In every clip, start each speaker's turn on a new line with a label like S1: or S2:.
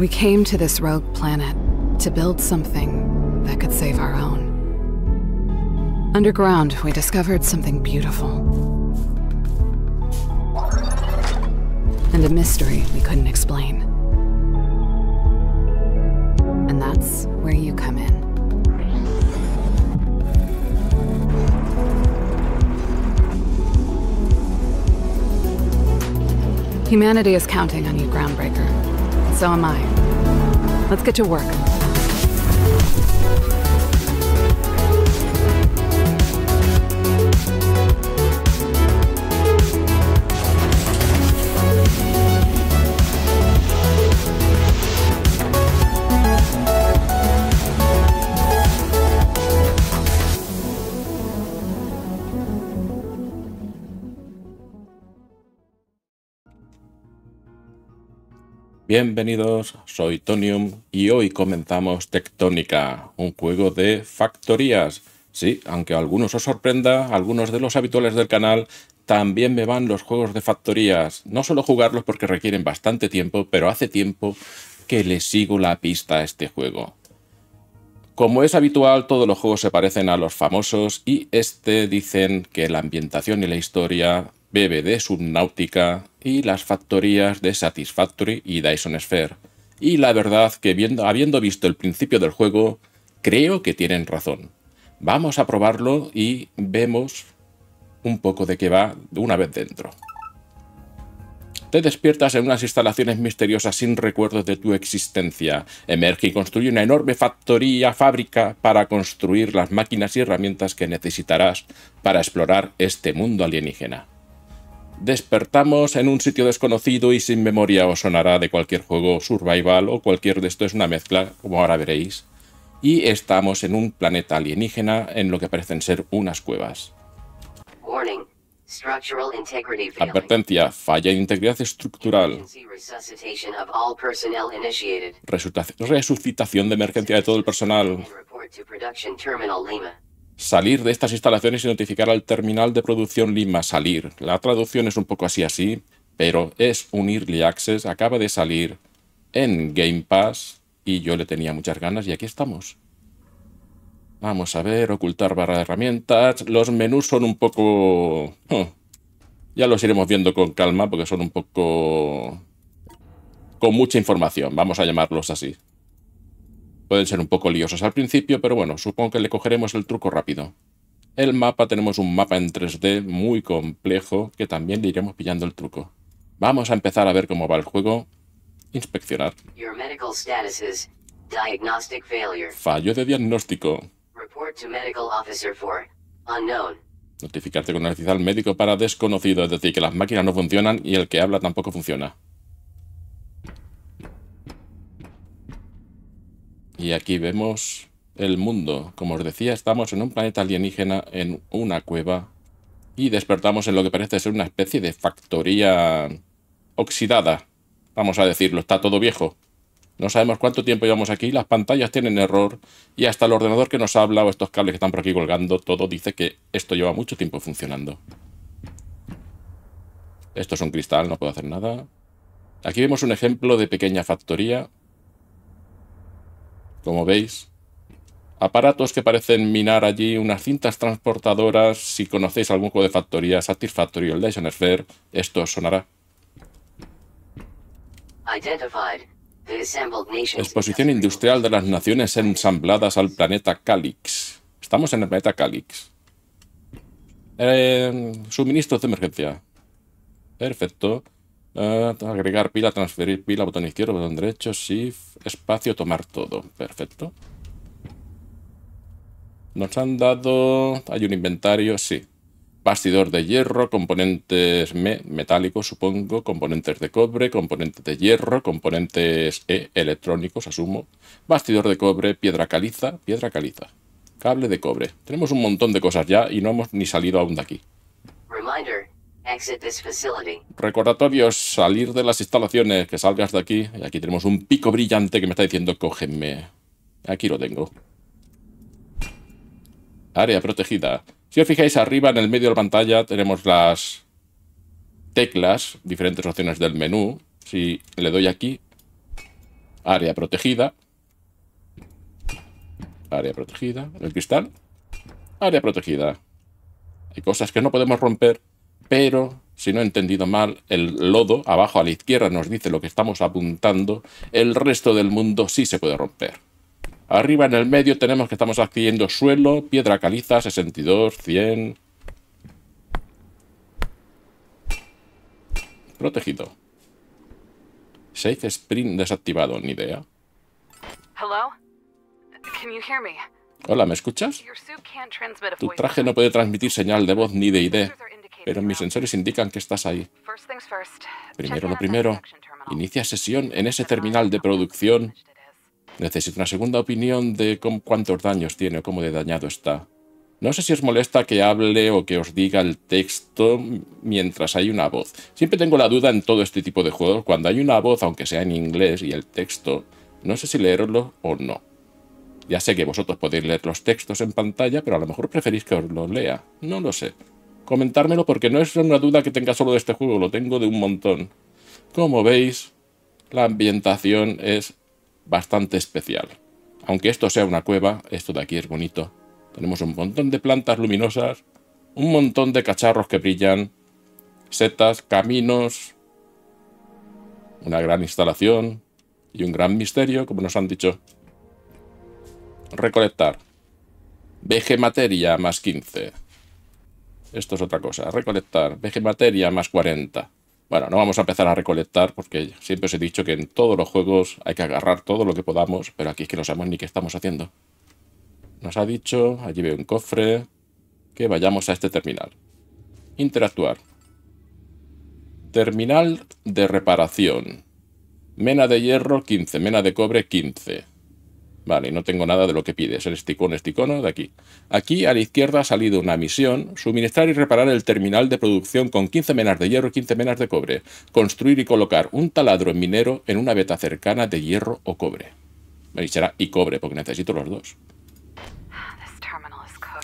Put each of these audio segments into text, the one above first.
S1: We came to this rogue planet to build something that could save our own. Underground, we discovered something beautiful. And a mystery we couldn't explain. And that's where you come in. Humanity is counting on you, Groundbreaker so am I. Let's get to work.
S2: Bienvenidos, soy Tonium y hoy comenzamos Tectónica, un juego de factorías. Sí, aunque a algunos os sorprenda, algunos de los habituales del canal también me van los juegos de factorías. No solo jugarlos porque requieren bastante tiempo, pero hace tiempo que le sigo la pista a este juego. Como es habitual, todos los juegos se parecen a los famosos y este dicen que la ambientación y la historia BBD Subnautica y las factorías de Satisfactory y Dyson Sphere. Y la verdad que habiendo visto el principio del juego, creo que tienen razón. Vamos a probarlo y vemos un poco de qué va una vez dentro. Te despiertas en unas instalaciones misteriosas sin recuerdos de tu existencia. Emerge y construye una enorme factoría, fábrica, para construir las máquinas y herramientas que necesitarás para explorar este mundo alienígena. Despertamos en un sitio desconocido y sin memoria os sonará de cualquier juego survival o cualquier de esto es una mezcla, como ahora veréis. Y estamos en un planeta alienígena en lo que parecen ser unas cuevas. Advertencia, falla de integridad estructural. Resucitación de emergencia de todo el personal salir de estas instalaciones y notificar al terminal de producción Lima salir. La traducción es un poco así así, pero es un Early Access, acaba de salir en Game Pass y yo le tenía muchas ganas y aquí estamos. Vamos a ver, ocultar barra de herramientas. Los menús son un poco... Ya los iremos viendo con calma porque son un poco... con mucha información, vamos a llamarlos así. Pueden ser un poco liosos al principio, pero bueno, supongo que le cogeremos el truco rápido. El mapa, tenemos un mapa en 3D muy complejo que también le iremos pillando el truco. Vamos a empezar a ver cómo va el juego. Inspeccionar. Fallo de diagnóstico. Notificarte con el al médico para desconocido, es decir, que las máquinas no funcionan y el que habla tampoco funciona. Y aquí vemos el mundo. Como os decía, estamos en un planeta alienígena, en una cueva, y despertamos en lo que parece ser una especie de factoría oxidada. Vamos a decirlo, está todo viejo. No sabemos cuánto tiempo llevamos aquí, las pantallas tienen error y hasta el ordenador que nos habla o estos cables que están por aquí colgando, todo dice que esto lleva mucho tiempo funcionando. Esto es un cristal, no puedo hacer nada. Aquí vemos un ejemplo de pequeña factoría como veis. Aparatos que parecen minar allí, unas cintas transportadoras. Si conocéis algún juego de factoría, Satisfactory o Dyson Sphere, esto os sonará. Exposición industrial de las naciones ensambladas al planeta Calix. Estamos en el planeta Calix. Eh, suministros de emergencia. Perfecto agregar pila, transferir pila, botón izquierdo, botón derecho, shift, espacio, tomar todo. Perfecto. Nos han dado... Hay un inventario, sí. Bastidor de hierro, componentes metálicos, supongo, componentes de cobre, componentes de hierro, componentes e, electrónicos, asumo. Bastidor de cobre, piedra caliza, piedra caliza. Cable de cobre. Tenemos un montón de cosas ya y no hemos ni salido aún de aquí.
S3: Reminder. Exit
S2: Recordatorios, salir de las instalaciones, que salgas de aquí. Y aquí tenemos un pico brillante que me está diciendo, cógeme. Aquí lo tengo. Área protegida. Si os fijáis arriba, en el medio de la pantalla, tenemos las teclas, diferentes opciones del menú. Si le doy aquí, área protegida. Área protegida. El cristal. Área protegida. Hay cosas que no podemos romper pero si no he entendido mal, el lodo abajo a la izquierda nos dice lo que estamos apuntando, el resto del mundo sí se puede romper. Arriba en el medio tenemos que estamos adquiriendo suelo, piedra caliza, 62, 100... Protegido. Safe Sprint desactivado, ni idea. Hola, ¿me escuchas? Tu traje no puede transmitir señal de voz ni de idea pero mis sensores indican que estás ahí. Primero lo primero, inicia sesión en ese terminal de producción. Necesito una segunda opinión de cuántos daños tiene o cómo de dañado está. No sé si os molesta que hable o que os diga el texto mientras hay una voz. Siempre tengo la duda en todo este tipo de juegos, cuando hay una voz, aunque sea en inglés y el texto, no sé si leeroslo o no. Ya sé que vosotros podéis leer los textos en pantalla, pero a lo mejor preferís que os los lea. No lo sé comentármelo porque no es una duda que tenga solo de este juego, lo tengo de un montón. Como veis, la ambientación es bastante especial. Aunque esto sea una cueva, esto de aquí es bonito. Tenemos un montón de plantas luminosas, un montón de cacharros que brillan, setas, caminos, una gran instalación y un gran misterio, como nos han dicho. Recolectar. Veje materia más 15. Esto es otra cosa. Recolectar. Veje materia más 40. Bueno, no vamos a empezar a recolectar porque siempre os he dicho que en todos los juegos hay que agarrar todo lo que podamos, pero aquí es que no sabemos ni qué estamos haciendo. Nos ha dicho, allí veo un cofre, que vayamos a este terminal. Interactuar. Terminal de reparación. Mena de hierro 15, mena de cobre 15. Vale, no tengo nada de lo que pides. El esticón, icono de aquí. Aquí a la izquierda ha salido una misión, suministrar y reparar el terminal de producción con 15 menas de hierro y 15 menas de cobre, construir y colocar un taladro minero en una veta cercana de hierro o cobre. Me será y cobre, porque necesito los dos.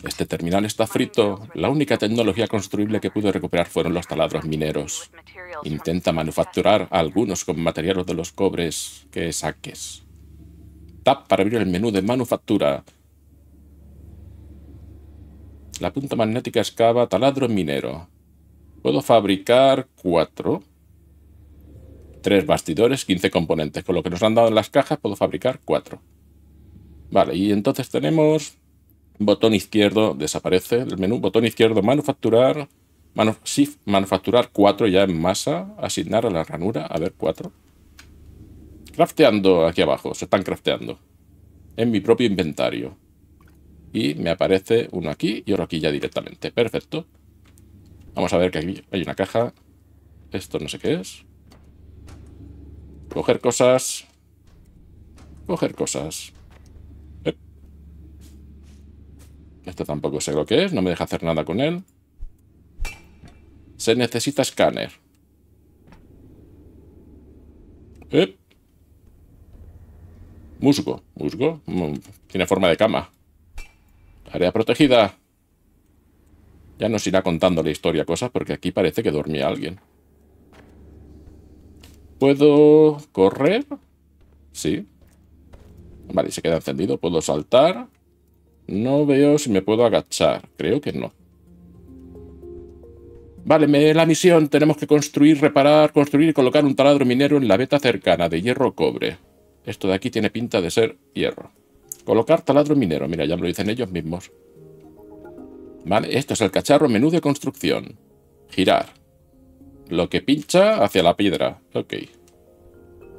S2: Este terminal está frito. La única tecnología construible que pude recuperar fueron los taladros mineros. Intenta manufacturar algunos con materiales de los cobres que saques para abrir el menú de manufactura. La punta magnética excava taladro minero. Puedo fabricar cuatro. Tres bastidores, 15 componentes. Con lo que nos han dado en las cajas puedo fabricar cuatro. Vale, y entonces tenemos botón izquierdo, desaparece el menú, botón izquierdo, manufacturar, manufacturar 4 ya en masa, asignar a la ranura, a ver cuatro crafteando aquí abajo, se están crafteando. En mi propio inventario. Y me aparece uno aquí y otro aquí ya directamente. Perfecto. Vamos a ver que aquí hay una caja. Esto no sé qué es. Coger cosas. Coger cosas. Eh. Esto tampoco sé lo que es. No me deja hacer nada con él. Se necesita escáner. Eh. Musgo. Musgo. Mm, tiene forma de cama. Área protegida. Ya nos irá contando la historia cosas porque aquí parece que dormía alguien. ¿Puedo correr? Sí. Vale, se queda encendido. ¿Puedo saltar? No veo si me puedo agachar. Creo que no. Vale, me la misión. Tenemos que construir, reparar, construir y colocar un taladro minero en la veta cercana de hierro cobre. Esto de aquí tiene pinta de ser hierro. Colocar taladro minero. Mira, ya me lo dicen ellos mismos. Vale, esto es el cacharro menú de construcción. Girar. Lo que pincha hacia la piedra. Ok.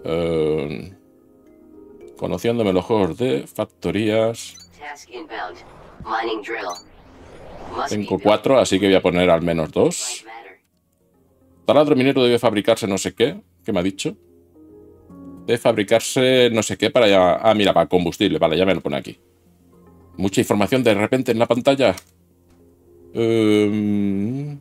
S2: Eh, conociéndome los juegos de factorías.
S3: Tengo cuatro,
S2: así que voy a poner al menos dos. Taladro minero debe fabricarse no sé qué. ¿Qué me ha dicho? de fabricarse no sé qué para ya. Ah, mira, para combustible, vale, ya me lo pone aquí. Mucha información de repente en la pantalla. Em,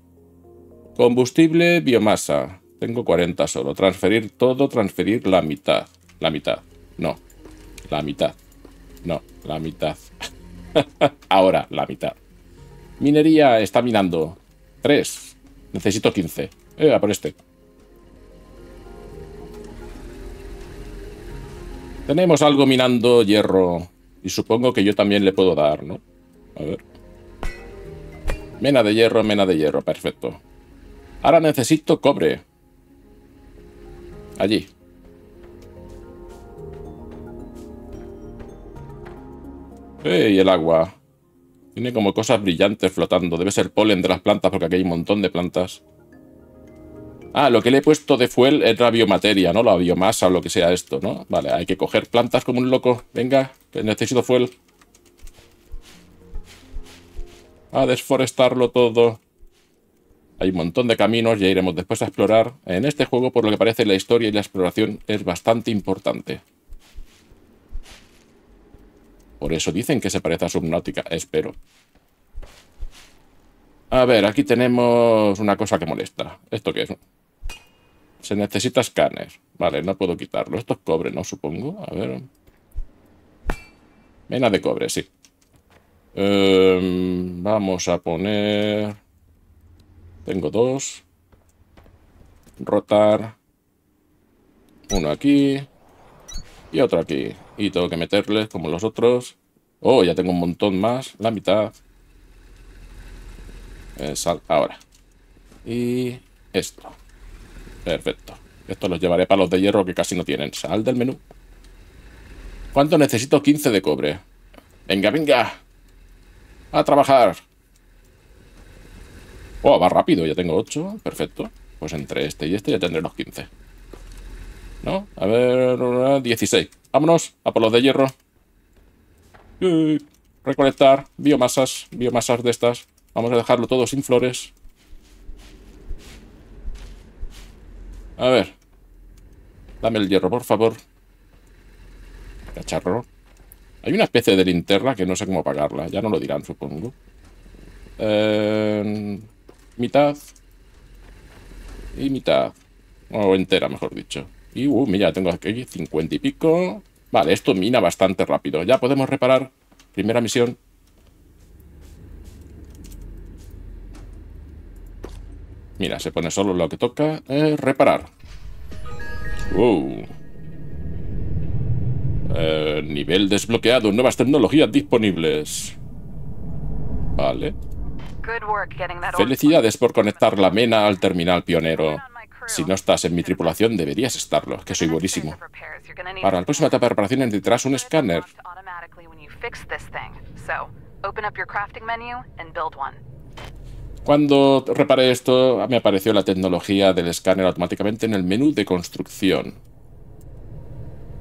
S2: combustible, biomasa. Tengo 40 solo. Transferir todo, transferir la mitad. La mitad. No. La mitad. No, la mitad. Ahora, la mitad. Minería está minando. 3. Necesito 15. Eh, por este. Tenemos algo minando hierro. Y supongo que yo también le puedo dar, ¿no? A ver. Mena de hierro, mena de hierro. Perfecto. Ahora necesito cobre. Allí. ¡Ey, el agua! Tiene como cosas brillantes flotando. Debe ser polen de las plantas porque aquí hay un montón de plantas. Ah, lo que le he puesto de fuel es la biomateria, ¿no? La biomasa o lo que sea esto, ¿no? Vale, hay que coger plantas como un loco. Venga, necesito fuel. A desforestarlo todo. Hay un montón de caminos, ya iremos después a explorar. En este juego, por lo que parece, la historia y la exploración es bastante importante. Por eso dicen que se parece a Subnautica, espero. A ver, aquí tenemos una cosa que molesta. ¿Esto qué es? Se necesita escáner. Vale, no puedo quitarlo. Esto es cobre, ¿no? Supongo. A ver. Mena de cobre, sí. Em, vamos a poner... Tengo dos. Rotar. Uno aquí. Y otro aquí. Y tengo que meterles como los otros. Oh, ya tengo un montón más. La mitad. Eh, sal ahora. Y esto. Perfecto. Esto los llevaré para los de hierro que casi no tienen. Sal del menú. ¿Cuánto necesito? 15 de cobre. Venga, venga. A trabajar. Oh, va rápido. Ya tengo 8. Perfecto. Pues entre este y este ya tendré los 15. ¿No? A ver... 16. Vámonos. A por los de hierro. Recolectar biomasas. Biomasas de estas. Vamos a dejarlo todo sin flores. A ver. Dame el hierro, por favor. Cacharro. Hay una especie de linterna que no sé cómo apagarla. Ya no lo dirán, supongo. Eh, mitad. Y mitad. O entera, mejor dicho. Y, uh, mira, tengo aquí 50 y pico. Vale, esto mina bastante rápido. Ya podemos reparar. Primera misión. Mira, se pone solo lo que toca. Eh, reparar. Wow. Eh, nivel desbloqueado. Nuevas tecnologías disponibles. Vale. Felicidades por conectar la MENA al terminal pionero. Si no estás en mi tripulación, deberías estarlo, que soy buenísimo. Para la próxima etapa de reparación necesitarás un escáner. Cuando reparé esto, me apareció la tecnología del escáner automáticamente en el menú de construcción.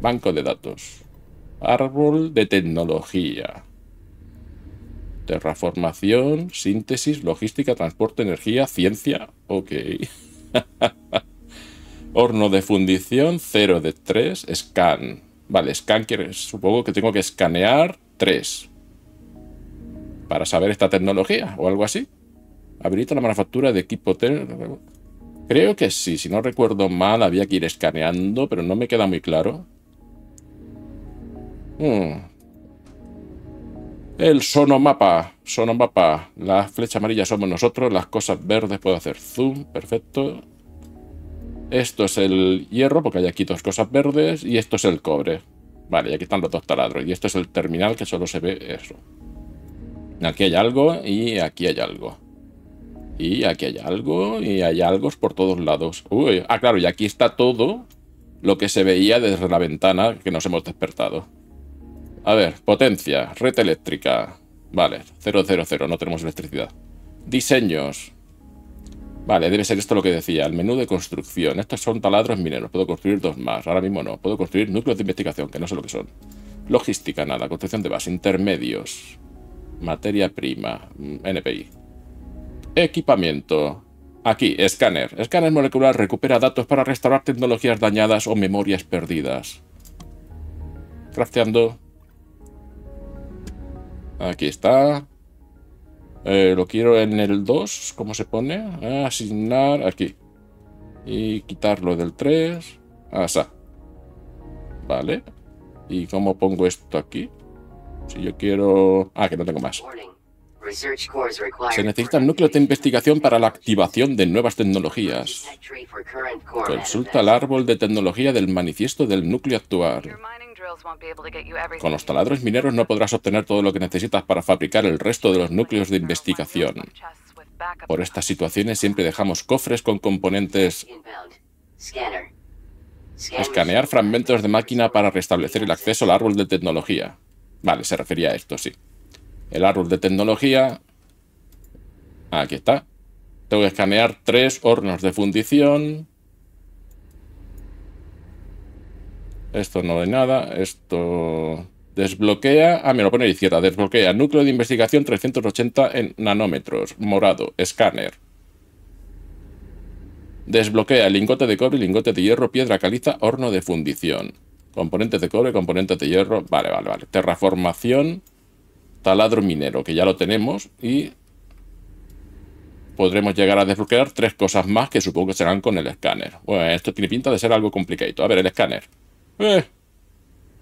S2: Banco de datos. Árbol de tecnología. Terraformación, síntesis, logística, transporte, energía, ciencia. Ok. Horno de fundición, 0 de 3, scan. Vale, scan quiere, supongo que tengo que escanear 3. Para saber esta tecnología o algo así. ¿Habilita la manufactura de equipo Creo que sí, si no recuerdo mal había que ir escaneando, pero no me queda muy claro. Hmm. El sonomapa, sonomapa. la flecha amarilla somos nosotros, las cosas verdes puedo hacer zoom, perfecto. Esto es el hierro, porque hay aquí dos cosas verdes, y esto es el cobre. Vale, y aquí están los dos taladros. Y esto es el terminal, que solo se ve eso. Aquí hay algo y aquí hay algo. Y aquí hay algo, y hay algo por todos lados. Uy, ah, claro, y aquí está todo lo que se veía desde la ventana que nos hemos despertado. A ver, potencia, red eléctrica. Vale, 000, no tenemos electricidad. Diseños. Vale, debe ser esto lo que decía, el menú de construcción. Estos son taladros mineros, puedo construir dos más, ahora mismo no. Puedo construir núcleos de investigación, que no sé lo que son. Logística, nada, construcción de base, intermedios, materia prima, mm, NPI. Equipamiento. Aquí, escáner. Escáner molecular recupera datos para restaurar tecnologías dañadas o memorias perdidas. Crafteando. Aquí está. Eh, lo quiero en el 2. ¿Cómo se pone? Asignar aquí. Y quitarlo del 3. Asa. Ah, vale. ¿Y cómo pongo esto aquí? Si yo quiero... Ah, que no tengo más.
S3: Se
S2: necesita núcleos núcleo de investigación para la activación de nuevas tecnologías.
S3: Consulta el árbol
S2: de tecnología del manifiesto del núcleo actual. Con los taladros mineros no podrás obtener todo lo que necesitas para fabricar el resto de los núcleos de investigación. Por estas situaciones siempre dejamos cofres con componentes Escanear fragmentos de máquina para restablecer el acceso al árbol de tecnología. Vale, se refería a esto, sí el árbol de tecnología. Aquí está. Tengo que escanear tres hornos de fundición. Esto no hay nada. Esto desbloquea. Ah, me lo pone a la izquierda. Desbloquea núcleo de investigación 380 en nanómetros. Morado. Escáner. Desbloquea lingote de cobre, lingote de hierro, piedra caliza, horno de fundición. Componentes de cobre, componentes de hierro. Vale, vale, vale. Terraformación taladro minero, que ya lo tenemos, y podremos llegar a desbloquear tres cosas más que supongo que serán con el escáner. Bueno, esto tiene pinta de ser algo complicado. A ver, el escáner. Eh,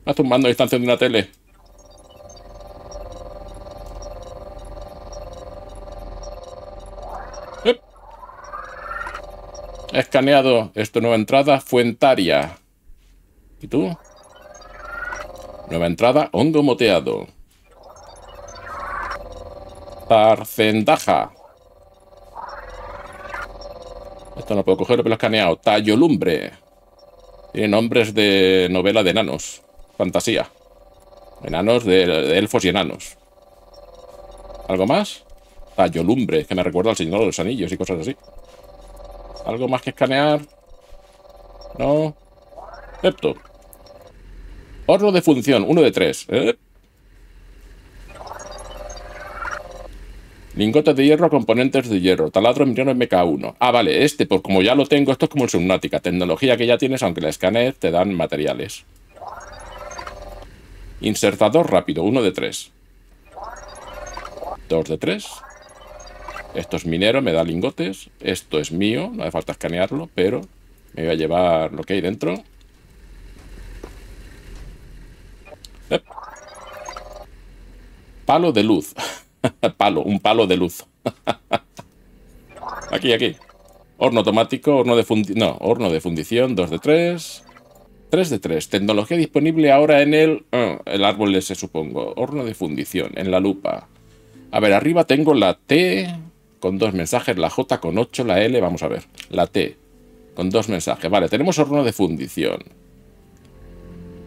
S2: estás tumbando distancia de una tele. He eh. Escaneado. Esto, nueva entrada, Fuentaria. ¿Y tú? Nueva entrada, Hondo moteado. Tarzendaja. Esto no puedo cogerlo, pero lo he escaneado. Tallolumbre. Tiene nombres de novela de enanos. Fantasía. Enanos de, elfos y enanos. ¿Algo más? Tallolumbre, que me recuerda al Señor de los Anillos y cosas así. ¿Algo más que escanear? No. Excepto. Horno de función, uno de tres. ¿Eh? Lingotes de hierro, componentes de hierro, taladro minero MK1. Ah, vale, este, pues como ya lo tengo, esto es como el subnática. tecnología que ya tienes, aunque la escanees, te dan materiales. Insertador rápido, uno de tres. Dos de tres. Esto es minero, me da lingotes. Esto es mío, no hace falta escanearlo, pero me voy a llevar lo que hay dentro. Palo de luz. palo, un palo de luz. aquí, aquí. Horno automático, horno de fundición. No, horno de fundición, 2 de 3. 3 de 3. Tecnología disponible ahora en el. Ah, el árbol ese, supongo. Horno de fundición, en la lupa. A ver, arriba tengo la T con dos mensajes, la J con 8, la L, vamos a ver. La T con dos mensajes. Vale, tenemos horno de fundición.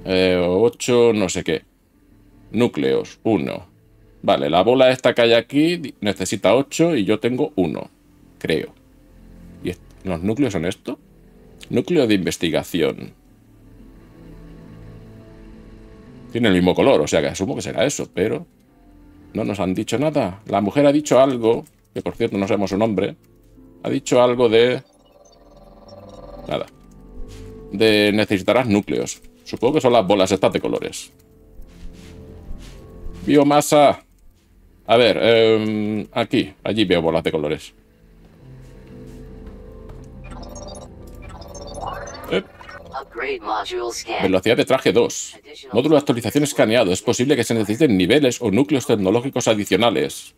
S2: 8, eh, no sé qué. Núcleos, 1. Vale, la bola esta que hay aquí necesita 8 y yo tengo 1, creo. ¿Y los núcleos son esto? Núcleo de investigación. Tiene el mismo color, o sea que asumo que será eso, pero... No nos han dicho nada. La mujer ha dicho algo, que por cierto no sabemos su nombre. Ha dicho algo de... Nada. De necesitarás núcleos. Supongo que son las bolas estas de colores. Biomasa. A ver, em, aquí, allí veo bolas de colores. Eh. Velocidad de traje 2. Módulo de actualización escaneado. Es posible que se necesiten niveles o núcleos tecnológicos adicionales.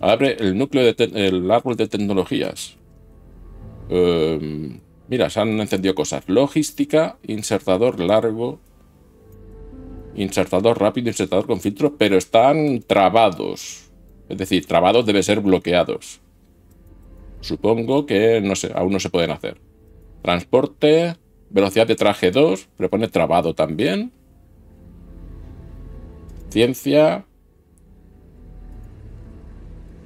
S2: Abre el núcleo del árbol de tecnologías. Em, mira, se han encendido cosas. Logística, insertador largo, insertador rápido, insertador con filtro, pero están trabados. Es decir, trabados debe ser bloqueados. Supongo que no sé, aún no se pueden hacer. Transporte, velocidad de traje 2, pero pone trabado también. Ciencia.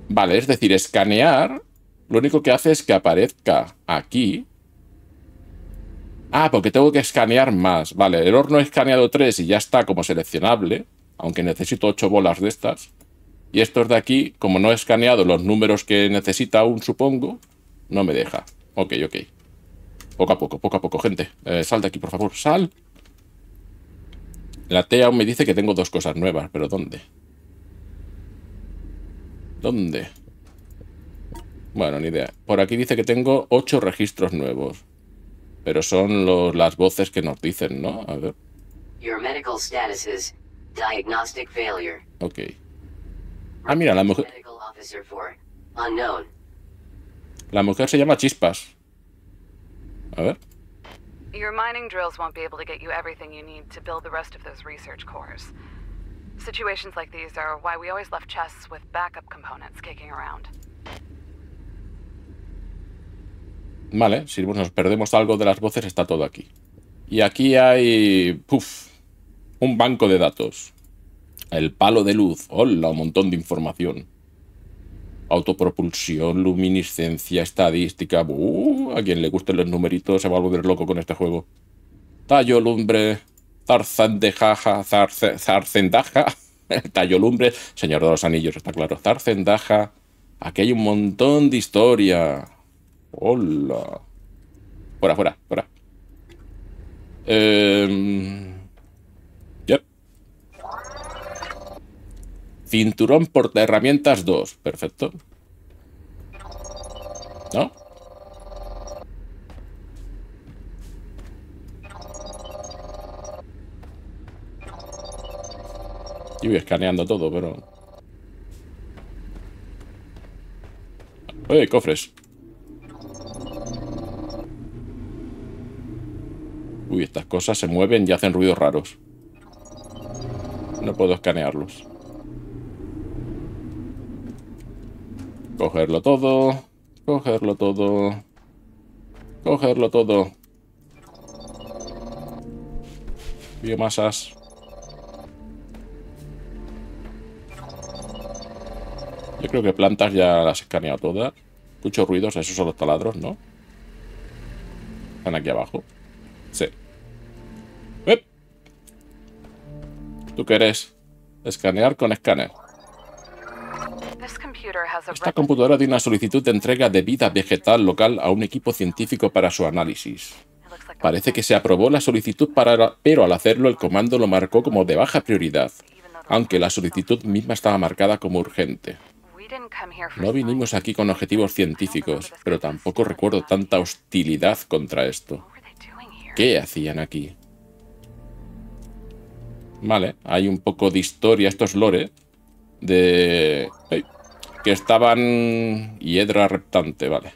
S2: Vale, es decir, escanear lo único que hace es que aparezca aquí Ah, porque tengo que escanear más. Vale, el horno he escaneado 3 y ya está como seleccionable, aunque necesito 8 bolas de estas. Y estos de aquí, como no he escaneado los números que necesita aún, supongo, no me deja. Ok, ok. Poco a poco, poco a poco, gente. Eh, sal de aquí, por favor, sal. La T aún me dice que tengo dos cosas nuevas, pero ¿dónde? ¿Dónde? Bueno, ni idea. Por aquí dice que tengo 8 registros nuevos. Pero son los, las voces que nos dicen, ¿no? A ver.
S3: Your medical status is diagnostic failure.
S2: Ok. Ah, mira, la mujer... La mujer se llama Chispas. A ver.
S3: Your
S1: mining drills won't be able to get you everything you need to build the rest of those research cores. Situations like these are why we always left chests with backup components kicking around.
S2: Vale, si nos perdemos algo de las voces, está todo aquí. Y aquí hay. Puf, un banco de datos. El palo de luz. Hola, un montón de información. Autopropulsión, luminiscencia, estadística. Uh, a quien le gusten los numeritos se va a volver loco con este juego. Tallo, lumbre, Zarzendejaja. zarce, zarcendaja. Tallo, lumbre, señor de los anillos, está claro. Zarzendaja... Aquí hay un montón de historia. Hola. Fuera, fuera, fuera. Eh, Cinturón porta herramientas 2. Perfecto. ¿No? Yo voy escaneando todo, pero... Oye, cofres! Y estas cosas se mueven y hacen ruidos raros. No puedo escanearlos. Cogerlo todo. Cogerlo todo. Cogerlo todo. Biomasas. Yo creo que plantas ya las he escaneado todas. Muchos ruidos, esos son los taladros, ¿no? Están aquí abajo. ¿Tú querés? Escanear con escáner. Esta computadora tiene una solicitud de entrega de vida vegetal local a un equipo científico para su análisis. Parece que se aprobó la solicitud, para pero al hacerlo el comando lo marcó como de baja prioridad, aunque la solicitud misma estaba marcada como urgente. No vinimos aquí con objetivos científicos, pero tampoco recuerdo tanta hostilidad contra esto. ¿Qué hacían aquí? ¿vale? Hay un poco de historia, esto es lore, de... que estaban... Hiedra reptante, ¿vale?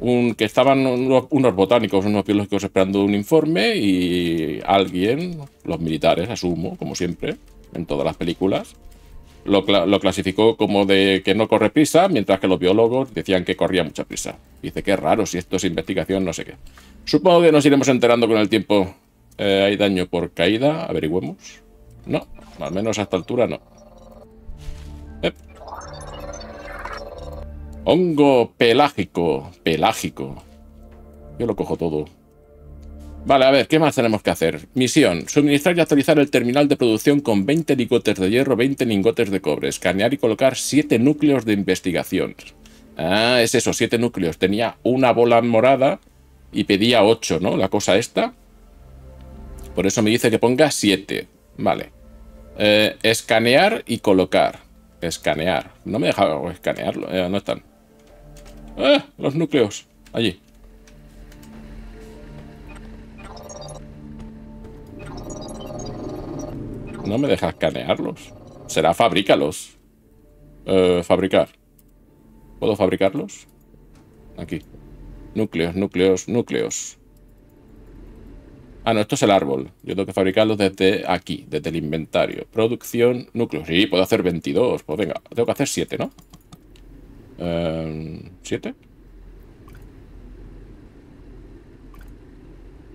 S2: Un, que estaban unos, botánicos, unos biológicos esperando un informe y alguien, los militares, asumo, como siempre, en todas las películas, lo, lo clasificó como de que no corre prisa, mientras que los biólogos decían que corría mucha prisa. Dice, qué raro, si esto es investigación, no sé qué. Supongo que nos iremos enterando con el tiempo eh, ¿Hay daño por caída? Averigüemos. No, al menos a esta altura no. Hongo pelágico. Pelágico. Yo lo cojo todo. Vale, a ver, ¿qué más tenemos que hacer? Misión, suministrar y actualizar el terminal de producción con 20 lingotes de hierro, 20 lingotes de cobre, escanear y colocar 7 núcleos de investigación. Ah, es eso, 7 núcleos. Tenía una bola morada y pedía 8, ¿no? La cosa esta. Por eso me dice que ponga 7. Vale. Eh, escanear y colocar. Escanear. No me deja escanearlo. Eh, no están. ¡Ah! Los núcleos. Allí. No me deja escanearlos. Será fabrícalos. Eh, fabricar. ¿Puedo fabricarlos? Aquí. Núcleos, núcleos, núcleos. Ah, no, esto es el árbol. Yo tengo que fabricarlo desde aquí, desde el inventario. Producción, núcleos. Sí, puedo hacer 22. Pues venga, tengo que hacer 7, ¿no? ¿7? Eh,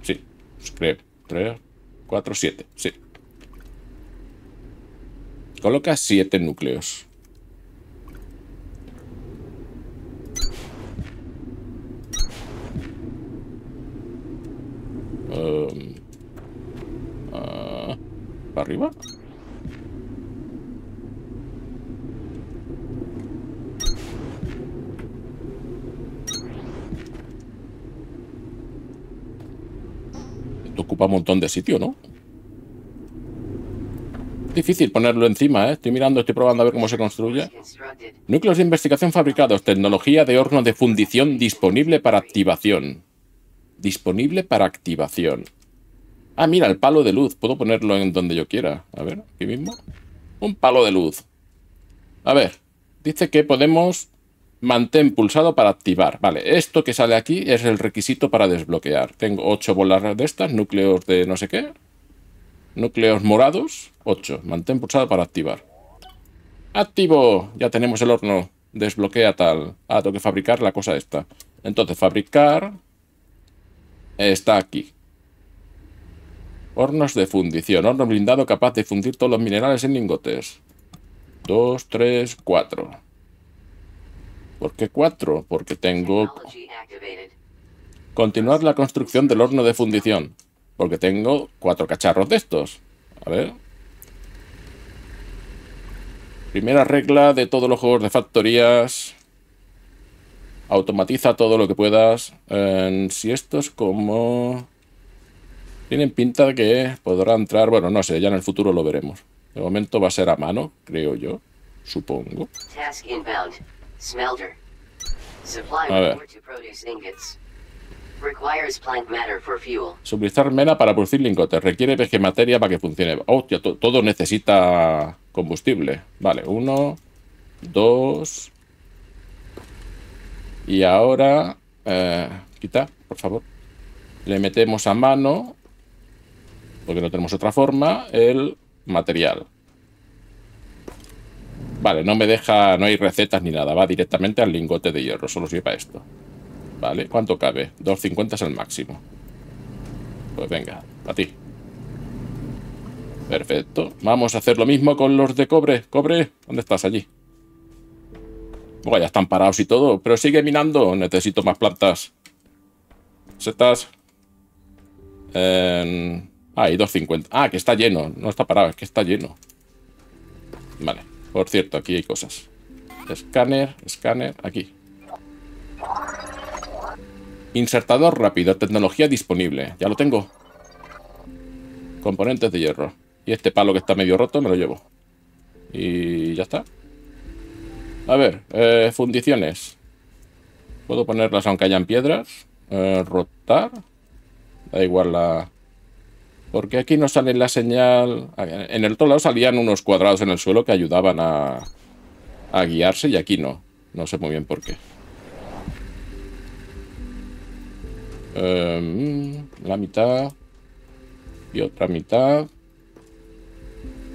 S2: sí, creo. 3, 4, 7. Sí. Coloca 7 núcleos. Em, ah, ¿Para ¿Arriba? Esto ocupa un montón de sitio, ¿no? Difícil ponerlo encima, ¿eh? Estoy mirando, estoy probando a ver cómo se construye. Núcleos de investigación fabricados. Tecnología de horno de fundición disponible para activación. Disponible para activación. Ah, mira, el palo de luz. Puedo ponerlo en donde yo quiera. A ver, aquí mismo. Un palo de luz. A ver, dice que podemos... Mantén pulsado para activar. Vale, esto que sale aquí es el requisito para desbloquear. Tengo 8 bolas de estas, núcleos de no sé qué. Núcleos morados, 8. Mantén pulsado para activar. ¡Activo! Ya tenemos el horno. Desbloquea tal. Ah, tengo que fabricar la cosa esta. Entonces, fabricar está aquí. Hornos de fundición. Horno blindado capaz de fundir todos los minerales en lingotes. Dos, tres, cuatro. ¿Por qué cuatro? Porque tengo... Continuar la construcción del horno de fundición. Porque tengo cuatro cacharros de estos. A ver. Primera regla de todos los juegos de factorías. Automatiza todo lo que puedas. si esto es como... Tienen pinta de que podrá entrar... Bueno, no sé, ya en el futuro lo veremos. De momento va a ser a mano, creo yo. Supongo. A ver. mena para producir lingotes. Requiere que materia para que funcione. Hostia, todo necesita combustible. Vale, uno, dos, y ahora, eh, quita, por favor. Le metemos a mano, porque no tenemos otra forma, el material. Vale, no me deja, no hay recetas ni nada, va directamente al lingote de hierro, solo sirve para esto. Vale, ¿cuánto cabe? 2.50 es el máximo. Pues venga, a ti. Perfecto. Vamos a hacer lo mismo con los de cobre. Cobre, ¿dónde estás? Allí. Bueno, ya están parados y todo, pero sigue minando. Necesito más plantas. Setas. ah, hay 250. Ah, que está lleno. No está parado, es que está lleno. Vale. Por cierto, aquí hay cosas. Escáner, escáner, aquí. Insertador rápido, tecnología disponible. Ya lo tengo. Componentes de hierro. Y este palo que está medio roto me lo llevo. Y ya está. A ver, eh, fundiciones. Puedo ponerlas aunque hayan piedras. Eh, rotar. Da igual la... Porque aquí no sale la señal... Ah, en el otro lado salían unos cuadrados en el suelo que ayudaban a, guiarse y aquí no. No sé muy bien por qué. Em, la mitad. Y otra mitad.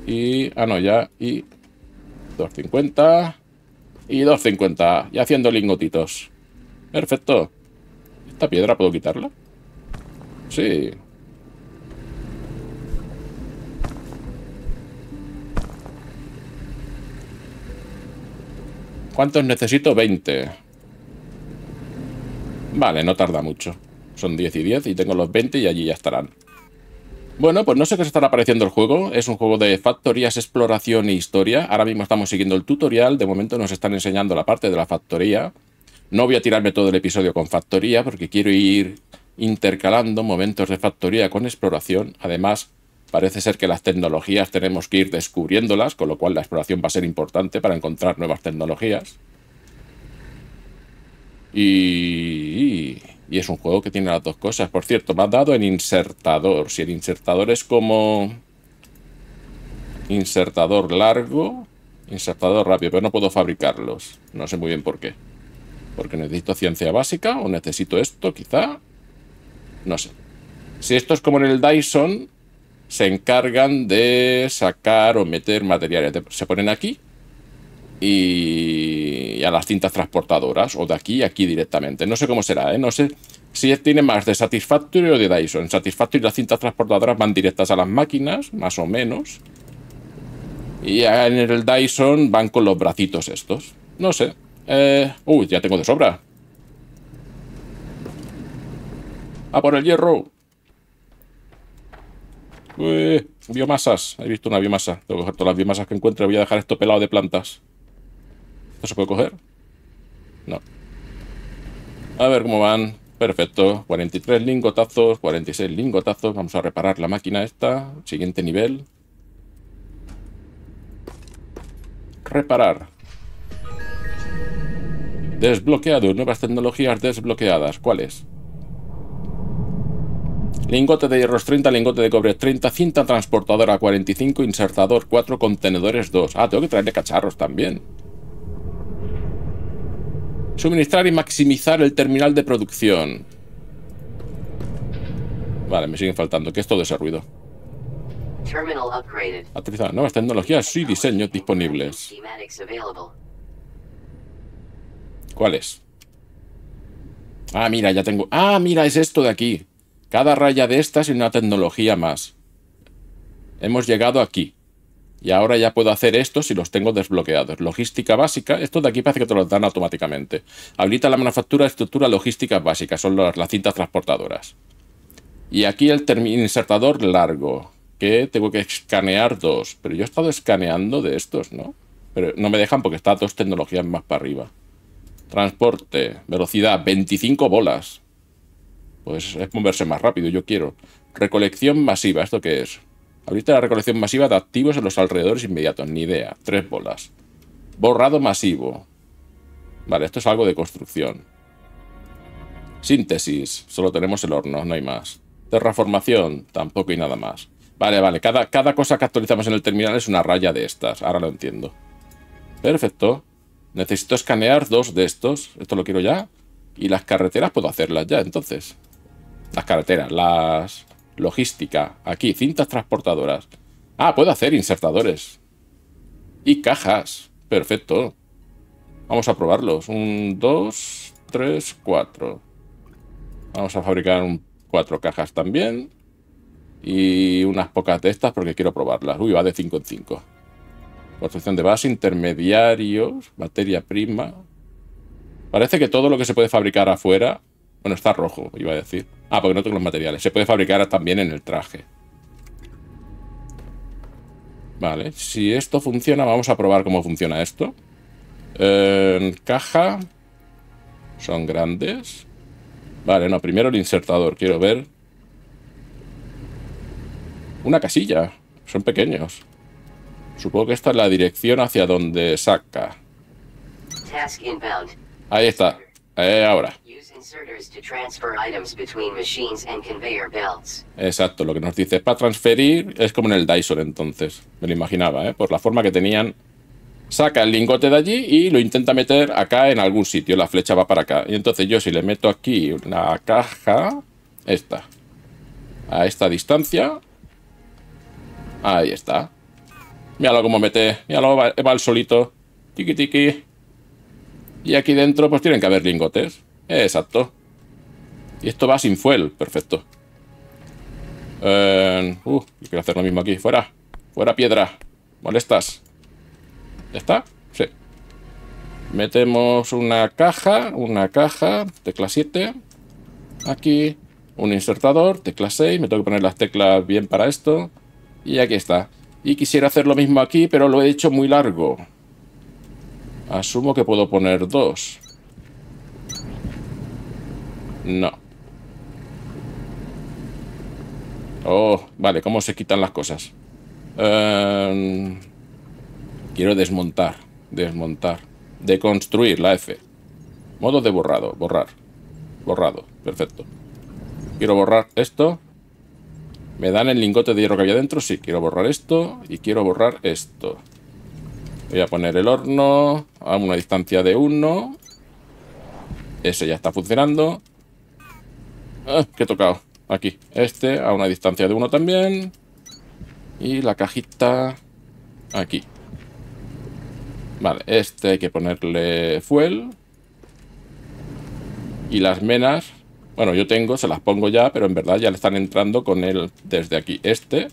S2: Y... Ah, no, ya. Y... 250. Y 2.50. Y haciendo lingotitos. Perfecto. ¿Esta piedra puedo quitarla? Sí. ¿Cuántos necesito? 20. Vale, no tarda mucho. Son 10 y 10 y tengo los 20 y allí ya estarán. Bueno, pues no sé qué se estará apareciendo el juego. Es un juego de factorías, exploración e historia. Ahora mismo estamos siguiendo el tutorial. De momento nos están enseñando la parte de la factoría. No voy a tirarme todo el episodio con factoría porque quiero ir intercalando momentos de factoría con exploración. Además, parece ser que las tecnologías tenemos que ir descubriéndolas, con lo cual la exploración va a ser importante para encontrar nuevas tecnologías. Y y es un juego que tiene las dos cosas. Por cierto, me ha dado el insertador. Si el insertador es como insertador largo, insertador rápido, pero no puedo fabricarlos. No sé muy bien por qué. Porque necesito ciencia básica o necesito esto, quizá. No sé. Si esto es como en el Dyson, se encargan de sacar o meter materiales. Se ponen aquí y, a las cintas transportadoras o de aquí a aquí directamente. No sé cómo será, ¿eh? no sé si tiene más de Satisfactory o de Dyson. Satisfactory las cintas transportadoras van directas a las máquinas, más o menos. Y en el Dyson van con los bracitos estos. No sé. Eh, uy, ya tengo de sobra. ¡A por el hierro! biomasas. He visto una biomasa. Tengo que coger todas las biomasas que encuentre. Voy a dejar esto pelado de plantas se puede coger? No. A ver cómo van. Perfecto. 43 lingotazos, 46 lingotazos. Vamos a reparar la máquina esta. Siguiente nivel. Reparar. Desbloqueado. Nuevas tecnologías desbloqueadas. ¿Cuáles? Lingote de hierros 30, lingote de cobre 30, cinta transportadora 45, insertador 4, contenedores 2. Ah, tengo que traerle cacharros también. Suministrar y maximizar el terminal de producción. Vale, me siguen faltando. ¿Qué es todo ese ruido? Aterrizar nuevas tecnologías y diseños disponibles. ¿Cuáles? Ah, mira, ya tengo... Ah, mira, es esto de aquí. Cada raya de estas es una tecnología más. Hemos llegado aquí. Y ahora ya puedo hacer esto si los tengo desbloqueados. Logística básica, esto de aquí parece que te lo dan automáticamente. Habilita la manufactura de estructura logística básica. son las, cintas transportadoras. Y aquí el insertador largo, que tengo que escanear dos. Pero yo he estado escaneando de estos, ¿no? Pero no me dejan porque están dos tecnologías más para arriba. Transporte, velocidad, 25 bolas. Pues es moverse más rápido, yo quiero. Recolección masiva, ¿esto qué es? Ahorita la recolección masiva de activos en los alrededores inmediatos. Ni idea. Tres bolas. Borrado masivo. Vale, esto es algo de construcción. Síntesis. Solo tenemos el horno, no hay más. Terraformación. Tampoco hay nada más. Vale, vale. Cada, cada cosa que actualizamos en el terminal es una raya de estas. Ahora lo entiendo. Perfecto. Necesito escanear dos de estos. Esto lo quiero ya. Y las carreteras puedo hacerlas ya, entonces. Las carreteras, las logística, aquí, cintas transportadoras. Ah, puedo hacer insertadores. Y cajas, perfecto. Vamos a probarlos. Un, dos, tres, cuatro. Vamos a fabricar cuatro cajas también. Y unas pocas de estas porque quiero probarlas. Uy, va de cinco en cinco. Construcción de base, intermediarios, materia prima. Parece que todo lo que se puede fabricar afuera bueno, está rojo, iba a decir. Ah, porque no tengo los materiales. Se puede fabricar también en el traje. Vale, si esto funciona, vamos a probar cómo funciona esto. caja. Son grandes. Vale, no, primero el insertador. Quiero ver. Una casilla. Son pequeños. Supongo que esta es la dirección hacia donde saca. Ahí está. Eh, ahora. Exacto, lo que nos dice para transferir, es como en el Dyson entonces, me lo imaginaba, ¿eh? por la forma que tenían. Saca el lingote de allí y lo intenta meter acá en algún sitio, la flecha va para acá. Y entonces yo si le meto aquí una caja, esta, a esta distancia, ahí está. Míralo cómo mete, míralo, va, va el solito, tiki tiki. Y aquí dentro pues tienen que haber lingotes. Exacto. Y esto va sin fuel, perfecto. Eh, uh, quiero hacer lo mismo aquí. Fuera, fuera piedra. Molestas. está? Sí. Metemos una caja, una caja, tecla 7. Aquí, un insertador, tecla 6. Me tengo que poner las teclas bien para esto. Y aquí está. Y quisiera hacer lo mismo aquí, pero lo he hecho muy largo. Asumo que puedo poner dos. No. Oh, vale, ¿cómo se quitan las cosas? Em, quiero desmontar, desmontar. Deconstruir la F. Modo de borrado, borrar. Borrado, perfecto. Quiero borrar esto. ¿Me dan el lingote de hierro que había dentro? Sí, quiero borrar esto y quiero borrar esto. Voy a poner el horno a una distancia de 1. Eso ya está funcionando. Ah, que he tocado. Aquí. Este a una distancia de uno también. Y la cajita aquí. Vale, este hay que ponerle fuel. Y las menas, bueno, yo tengo, se las pongo ya, pero en verdad ya le están entrando con él desde aquí. Este,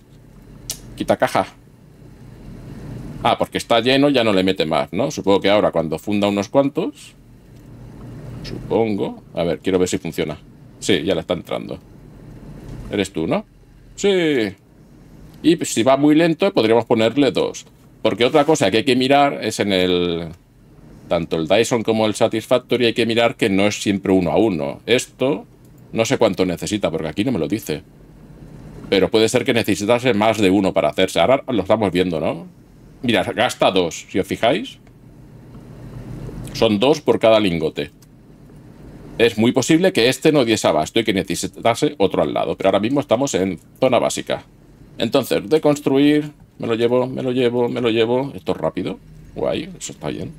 S2: quita caja. Ah, porque está lleno, ya no le mete más, ¿no? Supongo que ahora cuando funda unos cuantos... Supongo. A ver, quiero ver si funciona. Sí, ya le está entrando. Eres tú, ¿no? Sí. Y pues, si va muy lento, podríamos ponerle dos. Porque otra cosa que hay que mirar es en el... Tanto el Dyson como el Satisfactory hay que mirar que no es siempre uno a uno. Esto no sé cuánto necesita, porque aquí no me lo dice. Pero puede ser que necesitase más de uno para hacerse. Ahora lo estamos viendo, ¿no? Mira, gasta dos, si os fijáis. Son dos por cada lingote es muy posible que este no diese abasto y que necesitase otro al lado, pero ahora mismo estamos en zona básica. Entonces, de construir, me lo llevo, me lo llevo, me lo llevo. Esto es rápido. Guay, eso está bien.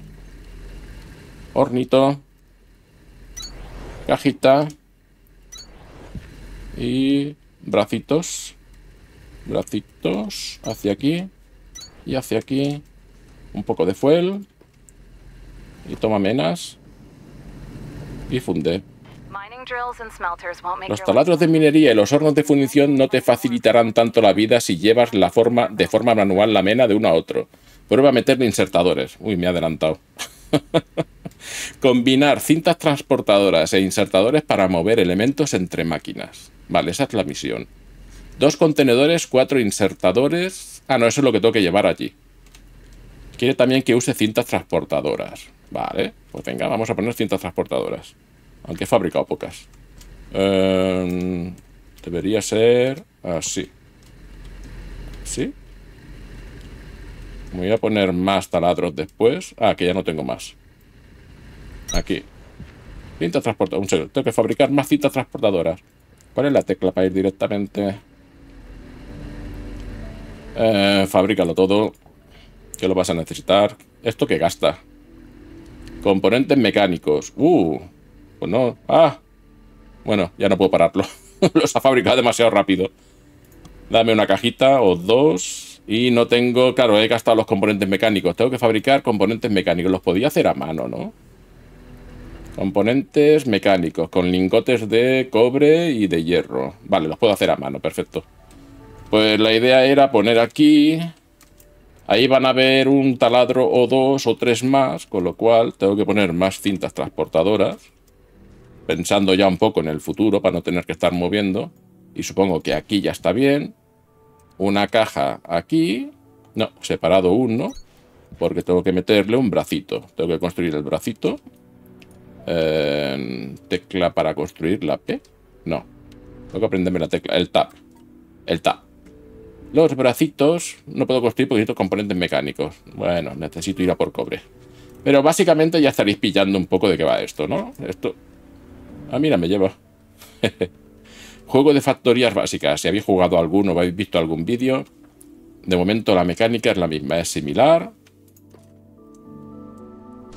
S2: Hornito. Cajita. Y bracitos. Bracitos hacia aquí y hacia aquí. Un poco de fuel. Y toma menas y Los taladros de minería y los hornos de fundición no te facilitarán tanto la vida si llevas la forma, de forma manual la mena de uno a otro. Prueba a meterle insertadores. Uy, me he adelantado. Combinar cintas transportadoras e insertadores para mover elementos entre máquinas. Vale, esa es la misión. Dos contenedores, cuatro insertadores. Ah, no, eso es lo que tengo que llevar allí. Quiere también que use cintas transportadoras. Vale, pues venga, vamos a poner cintas transportadoras. Aunque he fabricado pocas. Em, debería ser así. ¿Sí? voy a poner más taladros después. Ah, que ya no tengo más. Aquí. Cintas transportadoras. Un Tengo que fabricar más cintas transportadoras. ¿Cuál es la tecla para ir directamente? Eh, fabrícalo todo. Que lo vas a necesitar. ¿Esto que gasta? Componentes mecánicos. Uh, pues no. Ah. Bueno, ya no puedo pararlo. Los ha fabricado demasiado rápido. Dame una cajita o dos. Y no tengo... Claro, he gastado los componentes mecánicos. Tengo que fabricar componentes mecánicos. Los podía hacer a mano, ¿no? Componentes mecánicos, con lingotes de cobre y de hierro. Vale, los puedo hacer a mano, perfecto. Pues la idea era poner aquí Ahí van a ver un taladro o dos o tres más, con lo cual tengo que poner más cintas transportadoras, pensando ya un poco en el futuro para no tener que estar moviendo. Y supongo que aquí ya está bien. Una caja aquí. No, separado uno, porque tengo que meterle un bracito. Tengo que construir el bracito. Eh, tecla para construir la P. No, tengo que aprenderme la tecla. El tap. El tap. Los bracitos no puedo construir porque necesito componentes mecánicos. Bueno, necesito ir a por cobre. Pero básicamente ya estaréis pillando un poco de qué va esto, ¿no? Esto... Ah, mira, me lleva. Juego de factorías básicas. Si habéis jugado alguno o habéis visto algún vídeo, de momento la mecánica es la misma, es similar.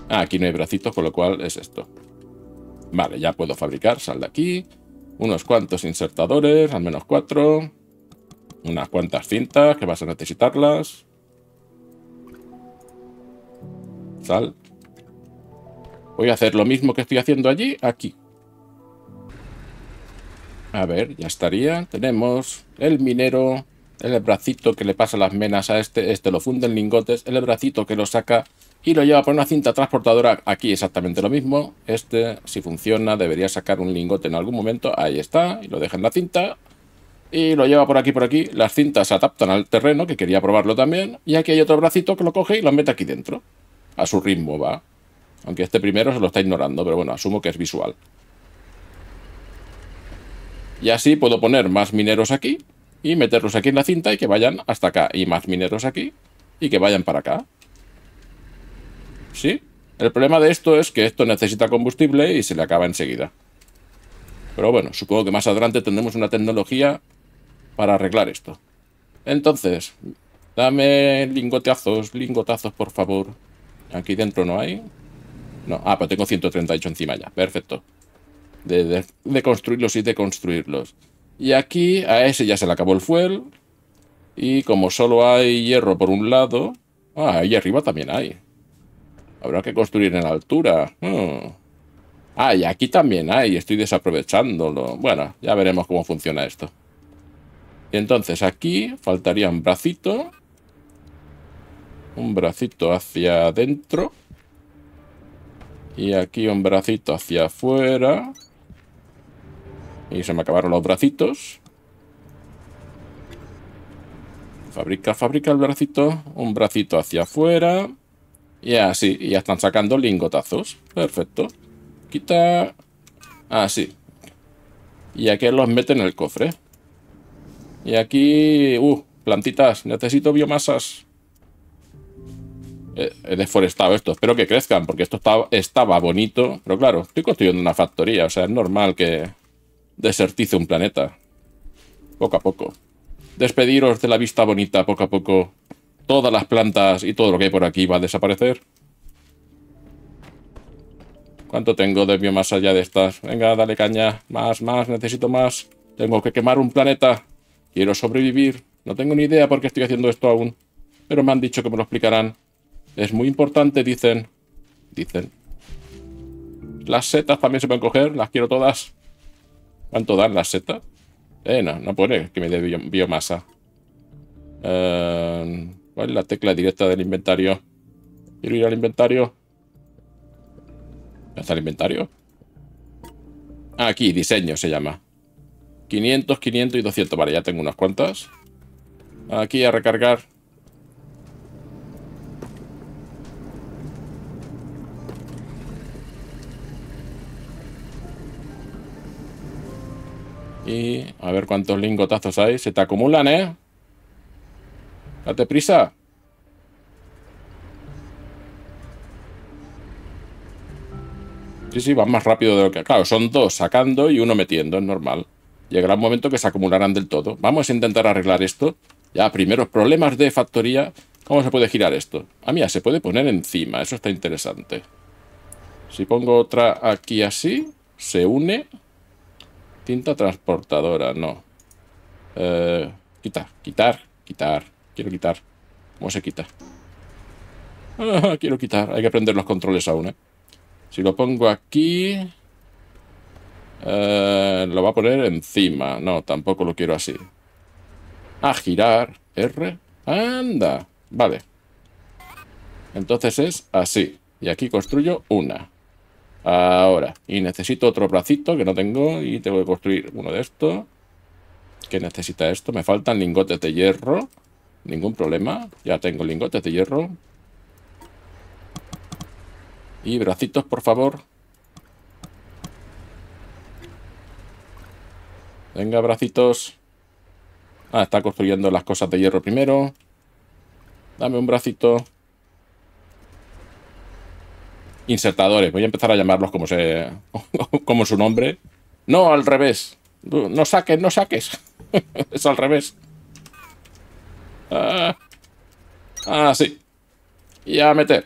S2: Ah, aquí no hay bracitos, con lo cual es esto. Vale, ya puedo fabricar, sal de aquí. Unos cuantos insertadores, al menos cuatro unas cuantas cintas que vas a necesitarlas. Sal. Voy a hacer lo mismo que estoy haciendo allí, aquí. A ver, ya estaría. Tenemos el minero, el bracito que le pasa las menas a este, este lo funde en lingotes, el bracito que lo saca y lo lleva por una cinta transportadora. Aquí exactamente lo mismo. Este, si funciona, debería sacar un lingote en algún momento. Ahí está, y lo deja en la cinta y lo lleva por aquí, por aquí. Las cintas se adaptan al terreno, que quería probarlo también. Y aquí hay otro bracito que lo coge y lo mete aquí dentro. A su ritmo va. Aunque este primero se lo está ignorando, pero bueno, asumo que es visual. Y así puedo poner más mineros aquí y meterlos aquí en la cinta y que vayan hasta acá. Y más mineros aquí y que vayan para acá. ¿Sí? El problema de esto es que esto necesita combustible y se le acaba enseguida. Pero bueno, supongo que más adelante tendremos una tecnología para arreglar esto. Entonces, dame lingotazos, lingotazos, por favor. Aquí dentro no hay. No, ah, pero tengo 138 encima ya. Perfecto. De, construirlos y de construirlos. Y aquí a ese ya se le acabó el fuel. Y como solo hay hierro por un lado... Ah, ahí arriba también hay. Habrá que construir en altura. Hmm. Ah, y aquí también hay. Estoy desaprovechándolo. Bueno, ya veremos cómo funciona esto. Y entonces aquí faltaría un bracito. Un bracito hacia adentro. Y aquí un bracito hacia afuera. Y se me acabaron los bracitos. Fabrica, fabrica el bracito. Un bracito hacia afuera. Y así, ya están sacando lingotazos. Perfecto. Quita... Así. Ah, y aquí los mete en el cofre. Y aquí, uh, plantitas, necesito biomasas. He eh, deforestado esto, espero que crezcan, porque esto estaba, estaba bonito. Pero claro, estoy construyendo una factoría, o sea, es normal que desertice un planeta. Poco a poco. Despediros de la vista bonita, poco a poco. Todas las plantas y todo lo que hay por aquí va a desaparecer. ¿Cuánto tengo de biomasa ya de estas? Venga, dale caña. Más, más, necesito más. Tengo que quemar un planeta. Quiero sobrevivir. No tengo ni idea por qué estoy haciendo esto aún. Pero me han dicho que me lo explicarán. Es muy importante, dicen. Dicen. Las setas también se pueden coger. Las quiero todas. ¿Cuánto dan las setas? Eh, no, no puede que me dé biomasa. Eh, ¿Cuál es la tecla directa del inventario? Quiero ir al inventario. el inventario? Ah, aquí, diseño se llama. 500, 500 y 200. Vale, ya tengo unas cuantas. Aquí a recargar. Y a ver cuántos lingotazos hay. Se te acumulan, ¿eh? Date prisa. Sí, sí, van más rápido de lo que... Claro, son dos sacando y uno metiendo, es normal llegará un momento que se acumularán del todo. Vamos a intentar arreglar esto. Ya, primeros problemas de factoría. ¿Cómo se puede girar esto? Ah, mira, se puede poner encima. Eso está interesante. Si pongo otra aquí así, se une. Tinta transportadora, no. Eh, quitar, quita, quitar, quitar. Quiero quitar. ¿Cómo se quita? Ah, quiero quitar. Hay que aprender los controles aún, ¿eh? Si lo pongo aquí... Eh, lo va a poner encima. No, tampoco lo quiero así. A girar. R. Anda. Vale. Entonces es así. Y aquí construyo una. Ahora. Y necesito otro bracito que no tengo. Y tengo que construir uno de estos. Que necesita esto? Me faltan lingotes de hierro. Ningún problema. Ya tengo lingotes de hierro. Y bracitos, por favor. Venga, bracitos. Ah, está construyendo las cosas de hierro primero. Dame un bracito. Insertadores. Voy a empezar a llamarlos como, se, su nombre. No, al revés. No saques, no saques. es al revés. Ah, ah sí. Y a meter.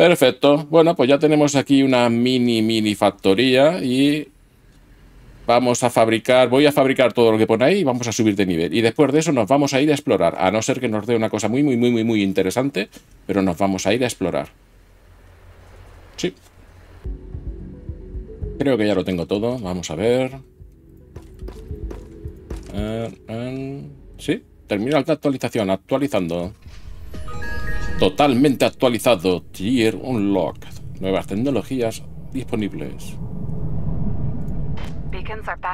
S2: Perfecto. Bueno, pues ya tenemos aquí una mini, mini factoría y vamos a fabricar, voy a fabricar todo lo que pone ahí y vamos a subir de nivel. Y después de eso nos vamos a ir a explorar, a no ser que nos dé una cosa muy, muy, muy, muy, muy interesante, pero nos vamos a ir a explorar. Sí. Creo que ya lo tengo todo, vamos a ver. Ah, ah. sí, termina la actualización, actualizando. Totalmente actualizado, Tier Unlocked. Nuevas tecnologías disponibles.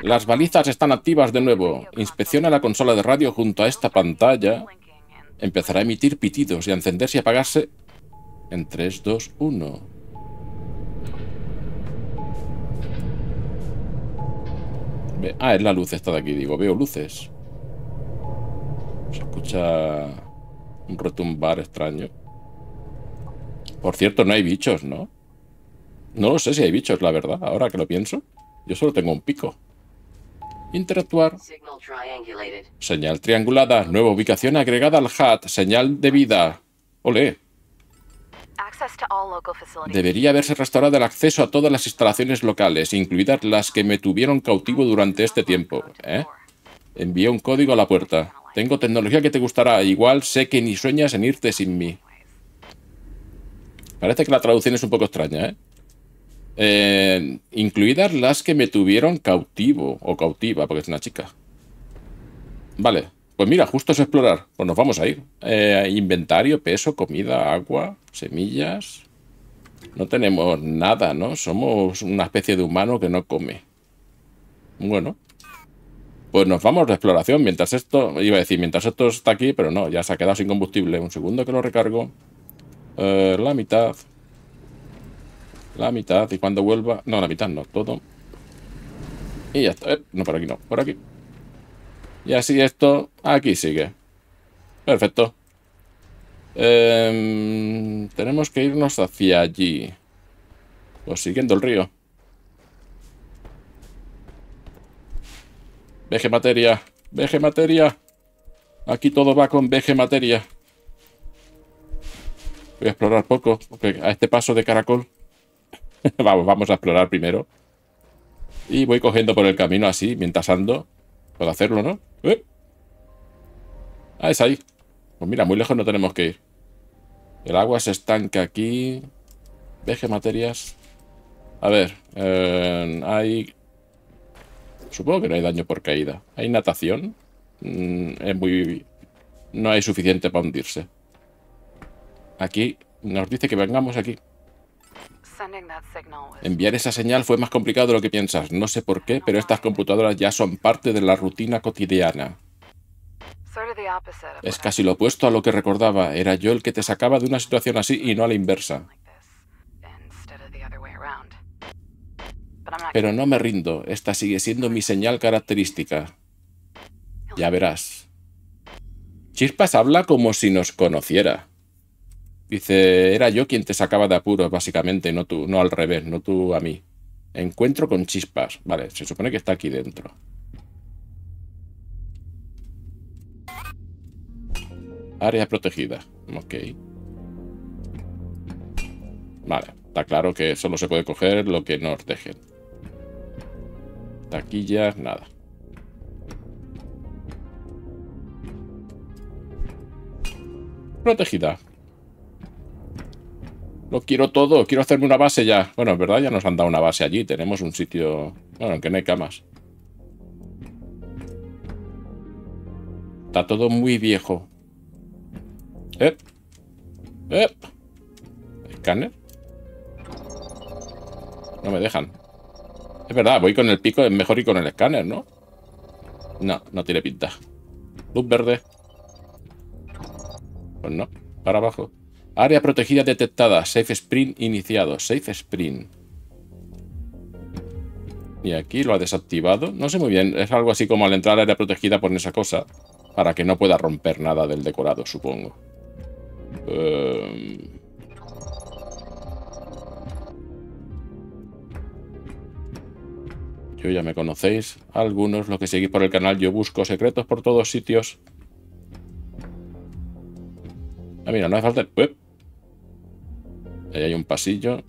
S2: Las balizas están activas de nuevo. Inspecciona la consola de radio junto a esta pantalla. Empezará a emitir pitidos y a encenderse y apagarse en 3, 2, 1. Ah, es la luz esta de aquí, digo. Veo luces. Se escucha... Un retumbar extraño. Por cierto, no hay bichos, ¿no? No lo sé si hay bichos, la verdad, ahora que lo pienso. Yo solo tengo un pico. Interactuar. Señal triangulada. Nueva ubicación agregada al HAT. Señal de vida. Ole. Debería haberse restaurado el acceso a todas las instalaciones locales, incluidas las que me tuvieron cautivo durante este tiempo. ¿Eh? Envié un código a la puerta. Tengo tecnología que te gustará. Igual sé que ni sueñas en irte sin mí. Parece que la traducción es un poco extraña, ¿eh? ¿eh? incluidas las que me tuvieron cautivo o cautiva, porque es una chica. Vale, pues mira, justo es explorar. Pues nos vamos a ir. Eh, inventario, peso, comida, agua, semillas. No tenemos nada, ¿no? Somos una especie de humano que no come. Bueno, pues nos vamos de exploración. Mientras esto, iba a decir, mientras esto está aquí, pero no, ya se ha quedado sin combustible. Un segundo que lo recargo. Eh, la mitad. La mitad. Y cuando vuelva... No, la mitad no, todo. Y ya está. Eh, no, por aquí no, por aquí. Y así esto, aquí sigue. Perfecto. Em, tenemos que irnos hacia allí. Pues siguiendo el río. Veje materia. Veje materia. Aquí todo va con veje materia. Voy a explorar poco, a este paso de caracol. vamos, vamos a explorar primero. Y voy cogiendo por el camino así, mientras ando. Puedo hacerlo, ¿no? ¿Eh? Ah, es ahí. Pues mira, muy lejos no tenemos que ir. El agua se estanca aquí. Veje materias. A ver, eh, hay Supongo que no hay daño por caída. Hay natación. Mm, muy... No hay suficiente para hundirse. Aquí nos dice que vengamos aquí. Enviar esa señal fue más complicado de lo que piensas. No sé por qué, pero estas computadoras ya son parte de la rutina cotidiana. Es casi lo opuesto a lo que recordaba. Era yo el que te sacaba de una situación así y no a la inversa. Pero no me rindo, esta sigue siendo mi señal característica. Ya verás. Chispas habla como si nos conociera. Dice, era yo quien te sacaba de apuros, básicamente, no tú, no al revés, no tú a mí. Encuentro con Chispas. Vale, se supone que está aquí dentro. Área protegida. Ok. Vale, está claro que solo se puede coger lo que nos dejen taquillas, nada. Protegida. Lo quiero todo, quiero hacerme una base ya. Bueno, es verdad, ya nos han dado una base allí. Tenemos un sitio... Bueno, aunque no hay camas. Está todo muy viejo. ¿Eh? ¿Eh? ¿Escáner? No me dejan. Es verdad, voy con el pico, es mejor y con el escáner, ¿no? No, no tiene pinta. Luz verde. Pues no, para abajo. Área protegida detectada. Safe sprint iniciado. Safe sprint. Y aquí lo ha desactivado. No sé muy bien. Es algo así como al entrar a área protegida por esa cosa. Para que no pueda romper nada del decorado, supongo. Em, ya me conocéis, algunos, los que seguís por el canal, yo busco secretos por todos sitios. Ah, mira, no hace falta... Ahí hay un pasillo.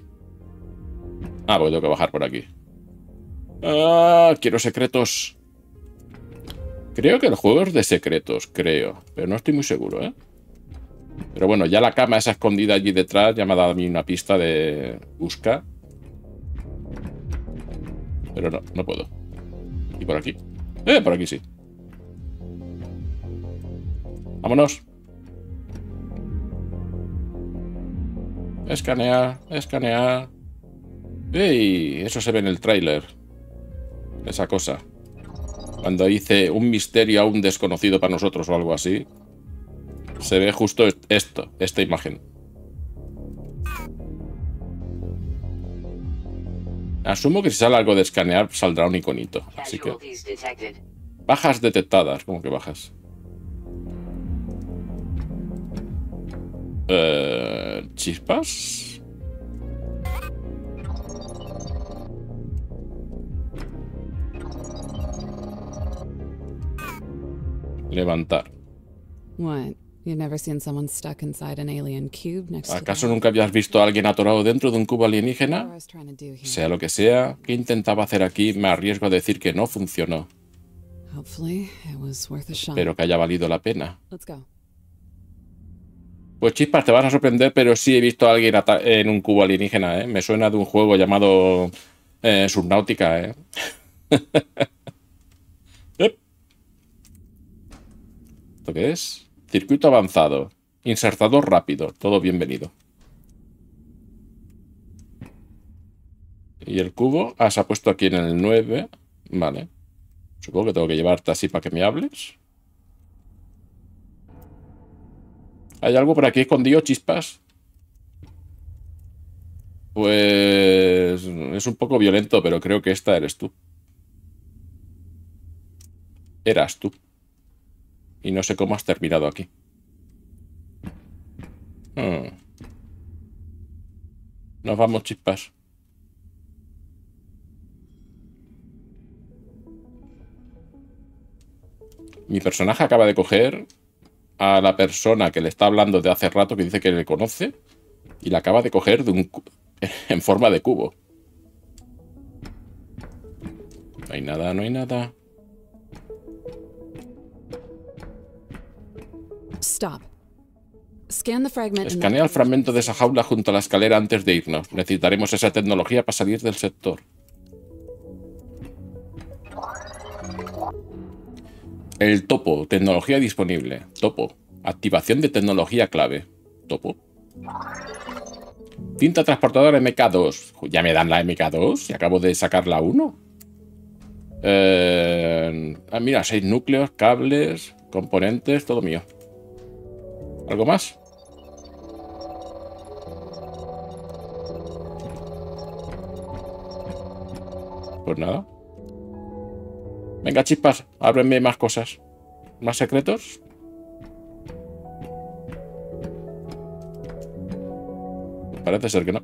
S2: Ah, voy pues tengo que bajar por aquí. Ah, quiero secretos. Creo que el juego es de secretos, creo. Pero no estoy muy seguro, ¿eh? Pero bueno, ya la cama esa escondida allí detrás ya me ha dado a mí una pista de busca pero no, no puedo. ¿Y por aquí? Eh, por aquí sí. Vámonos. Escanear, escanear. ¡Ey! Eso se ve en el tráiler. Esa cosa. Cuando dice un misterio aún desconocido para nosotros o algo así, se ve justo esto, esta imagen. Asumo que si sale algo de escanear, saldrá un iconito. Así que... Bajas detectadas. Eh, como que bajas? ¿Chispas? Levantar.
S1: What? ¿Acaso
S2: nunca habías visto a alguien atorado dentro de un cubo alienígena? Sea lo que sea, ¿qué intentaba hacer aquí? Me arriesgo a decir que no funcionó. Espero que haya valido la pena. Pues chispas, te vas a sorprender, pero sí he visto a alguien en un cubo alienígena, ¿eh? Me suena de un juego llamado eh, Subnautica, ¿eh? ¿Esto qué es? Circuito avanzado. Insertador rápido. Todo bienvenido. Y el cubo, ah, has apuesto puesto aquí en el 9. Vale. Supongo que tengo que llevarte así para que me hables. ¿Hay algo por aquí escondido, chispas? Pues... Es un poco violento, pero creo que esta eres tú. Eras tú. Y no sé cómo has terminado aquí. Hmm. Nos vamos chispas. Mi personaje acaba de coger a la persona que le está hablando de hace rato, que dice que le conoce, y la acaba de coger en forma de cubo. No hay nada, no hay nada.
S1: Stop. Escanea
S2: el fragmento de esa jaula junto a la escalera antes de irnos. Necesitaremos esa tecnología para salir del sector. El topo, tecnología disponible. Topo. Activación de tecnología clave. Topo. Tinta transportadora MK2. Ya me dan la MK2 y acabo de sacar la 1. Eh, ah, mira, seis núcleos, cables, componentes, todo mío. ¿Algo más? Pues nada. Venga, chispas, ábreme más cosas. ¿Más secretos? Parece ser que no.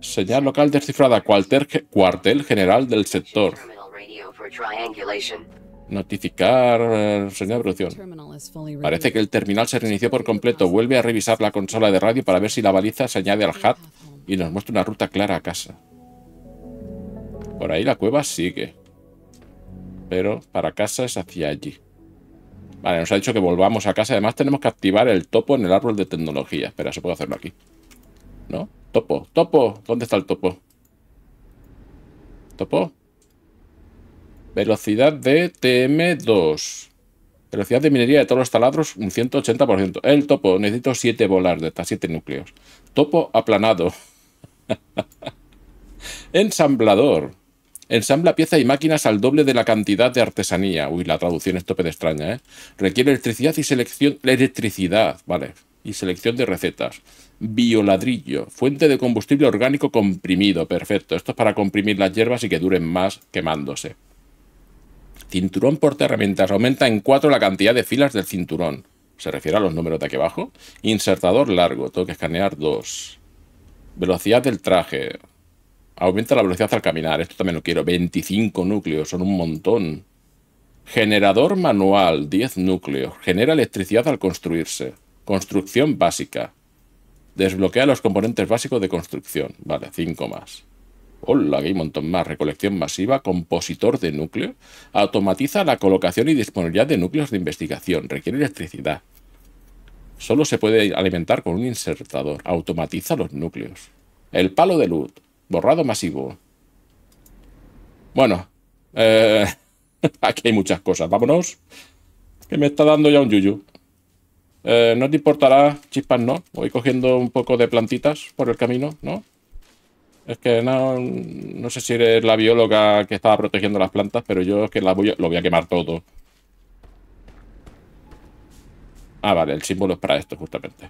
S2: Señal local descifrada. cuartel general del sector. Notificar eh, señor señal de
S1: producción. Parece
S2: que el terminal se reinició por completo. Vuelve a revisar la consola de radio para ver si la baliza se añade al HAT y nos muestra una ruta clara a casa. Por ahí la cueva sigue. Pero para casa es hacia allí. Vale, nos ha dicho que volvamos a casa. Además tenemos que activar el topo en el árbol de tecnología. Espera, se puede hacerlo aquí. ¿No? Topo, topo. ¿Dónde está el topo? ¿Topo? Velocidad de TM2. Velocidad de minería de todos los taladros, un 180%. El topo, necesito 7 volar de estas 7 núcleos. Topo aplanado. Ensamblador. Ensambla pieza y máquinas al doble de la cantidad de artesanía. Uy, la traducción es tope de extraña, ¿eh? Requiere electricidad y selección. La electricidad, vale. Y selección de recetas. Bioladrillo. Fuente de combustible orgánico comprimido. Perfecto. Esto es para comprimir las hierbas y que duren más quemándose. Cinturón por herramientas. Aumenta en 4 la cantidad de filas del cinturón. Se refiere a los números de aquí abajo. Insertador largo. Tengo que escanear 2. Velocidad del traje. Aumenta la velocidad al caminar. Esto también lo quiero. 25 núcleos. Son un montón. Generador manual. 10 núcleos. Genera electricidad al construirse. Construcción básica. Desbloquea los componentes básicos de construcción. Vale, 5 más. Hola, aquí hay un montón más. Recolección masiva, compositor de núcleo Automatiza la colocación y disponibilidad de núcleos de investigación. Requiere electricidad. Solo se puede alimentar con un insertador. Automatiza los núcleos. El palo de luz. Borrado masivo. Bueno. Eh, aquí hay muchas cosas. Vámonos. Que me está dando ya un yuyu. Eh, no te importará, chispas, ¿no? Voy cogiendo un poco de plantitas por el camino, ¿no? Es que no, no sé si eres la bióloga que estaba protegiendo las plantas, pero yo que voy lo voy a quemar todo. Ah, vale, el símbolo es para esto, justamente.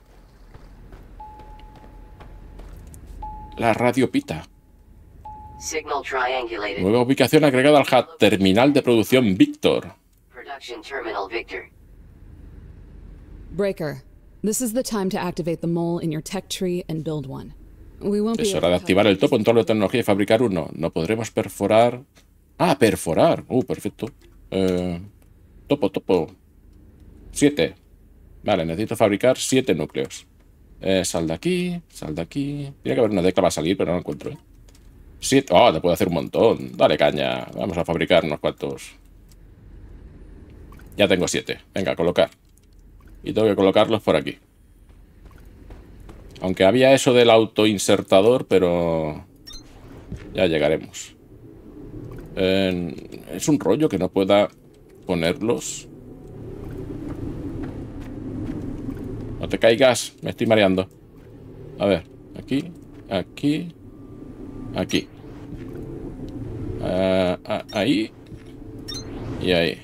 S2: La radio pita. Nueva ubicación agregada al HAT. Terminal de producción Victor.
S1: Breaker, this is the time to activate the mole in your tech tree and build one. Es hora
S2: de activar el topo en toda la tecnología y fabricar uno. No podremos perforar. Ah, perforar. Uh, perfecto. Eh, topo, topo. Siete. Vale, necesito fabricar siete núcleos. Eh, sal de aquí, sal de aquí. Tiene que haber una va para salir, pero no la encuentro. ¿eh? Siete. Oh, te puedo hacer un montón. Dale caña. Vamos a fabricar unos cuantos. Ya tengo siete. Venga, colocar. Y tengo que colocarlos por aquí. Aunque había eso del autoinsertador, pero ya llegaremos. es un rollo que no pueda ponerlos. No te caigas, me estoy mareando. A ver, aquí, aquí, aquí. Ah, ah, ahí y ahí.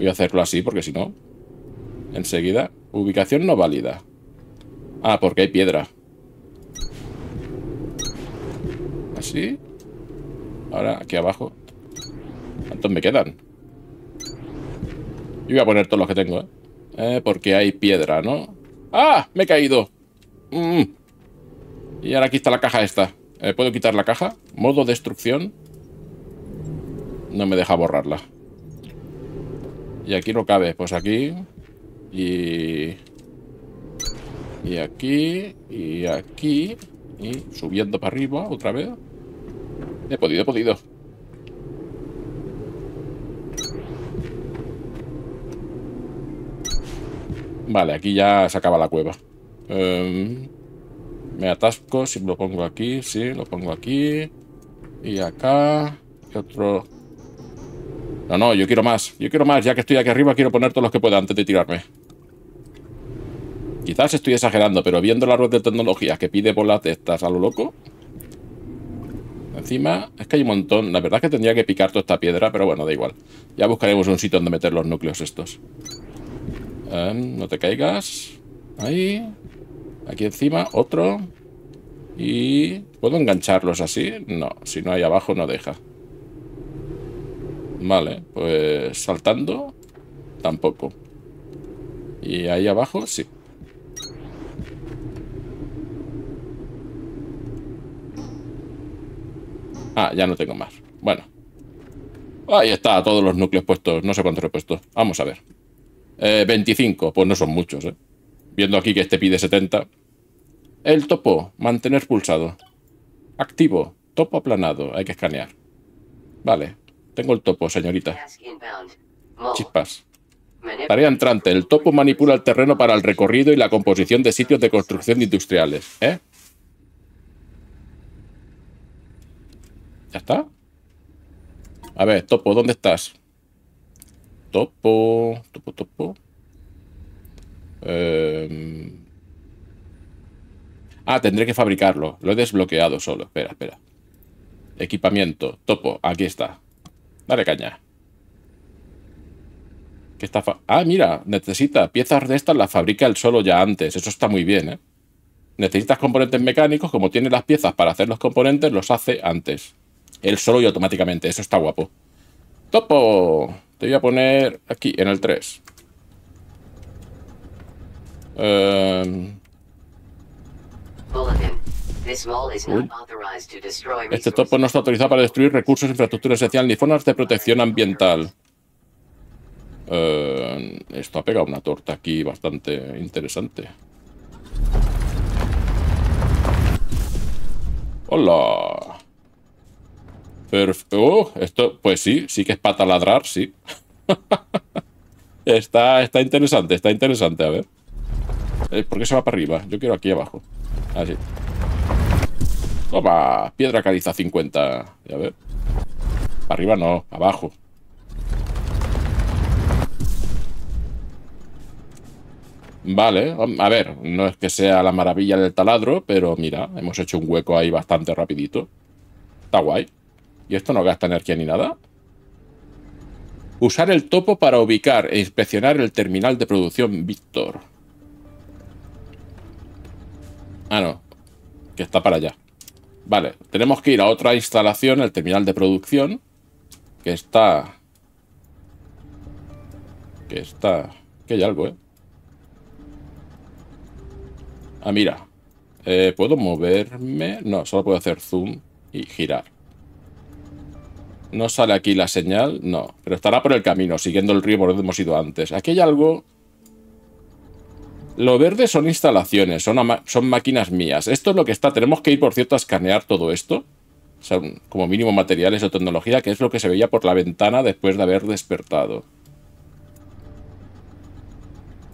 S2: Voy a hacerlo así porque si no... Enseguida. Ubicación no válida. Ah, porque hay piedra. Así. Ahora, aquí abajo. ¿Cuántos me quedan? Yo voy a poner todos los que tengo, ¿eh? eh porque hay piedra, ¿no? ¡Ah! Me he caído. Mm. Y ahora aquí está la caja esta. Eh, ¿Puedo quitar la caja? Modo destrucción. No me deja borrarla. Y aquí no cabe. Pues aquí. Y... Y aquí. Y aquí. Y subiendo para arriba otra vez. He podido, he podido. Vale, aquí ya se acaba la cueva. Em, me atasco si lo pongo aquí, sí, lo pongo aquí. Y acá. Y otro no, no, yo quiero más. Yo quiero más. Ya que estoy aquí arriba, quiero poner todos los que pueda antes de tirarme. Quizás estoy exagerando, pero viendo la red de tecnología que pide bolas de estas a lo loco... Encima, es que hay un montón. La verdad es que tendría que picar toda esta piedra, pero bueno, da igual. Ya buscaremos un sitio donde meter los núcleos estos. Em, no te caigas. Ahí. Aquí encima, otro. Y... ¿Puedo engancharlos así? No, si no hay abajo no deja. Vale, pues saltando tampoco. Y ahí abajo sí. Ah, ya no tengo más. Bueno. Ahí está, todos los núcleos puestos. No sé cuántos he puesto. Vamos a ver. Eh, 25, pues no son muchos, ¿eh? Viendo aquí que este pide 70. El topo, mantener pulsado. Activo, topo aplanado, hay que escanear. Vale, tengo el topo, señorita. Chispas. Tarea entrante. El topo manipula el terreno para el recorrido y la composición de sitios de construcción industriales. ¿Eh? ¿Ya está? A ver, topo, ¿dónde estás? Topo, topo, topo. Eh, ah, tendré que fabricarlo. Lo he desbloqueado solo. Espera, espera. Equipamiento, topo, aquí está. Dale caña. ah, mira, necesita piezas de estas, las fabrica el solo ya antes. Eso está muy bien, ¿eh? Necesitas componentes mecánicos, como tiene las piezas para hacer los componentes, los hace antes. El solo y automáticamente. Eso está guapo. ¡Topo! Te voy a poner aquí, en el 3.
S3: Este topo no está
S2: autorizado para destruir recursos, infraestructura esencial ni zonas de protección ambiental. Eh, esto ha pegado una torta aquí bastante interesante. ¡Hola! Perfecto. Oh, esto, pues sí, sí que es para taladrar, sí. está, está interesante, está interesante, a ver. Eh, ¿Por qué se va para arriba? Yo quiero aquí abajo. Así. Ah, ¡Opa! piedra caliza 50. A ver. Para arriba no, abajo. Vale, a ver, no es que sea la maravilla del taladro, pero mira, hemos hecho un hueco ahí bastante rapidito. Está guay. ¿Y esto no gasta energía ni nada? Usar el topo para ubicar e inspeccionar el terminal de producción Víctor. Ah, no. Que está para allá. Vale, tenemos que ir a otra instalación, el terminal de producción, que está... Que está... Que hay algo, ¿eh? Ah, mira. Eh, ¿Puedo moverme? No, solo puedo hacer zoom y girar. No sale aquí la señal, no. Pero estará por el camino, siguiendo el río por donde hemos ido antes. Aquí hay algo lo verde son instalaciones, son, son máquinas mías. Esto es lo que está. Tenemos que ir, por cierto, a escanear todo esto. O sea, como mínimo materiales o tecnología, que es lo que se veía por la ventana después de haber despertado.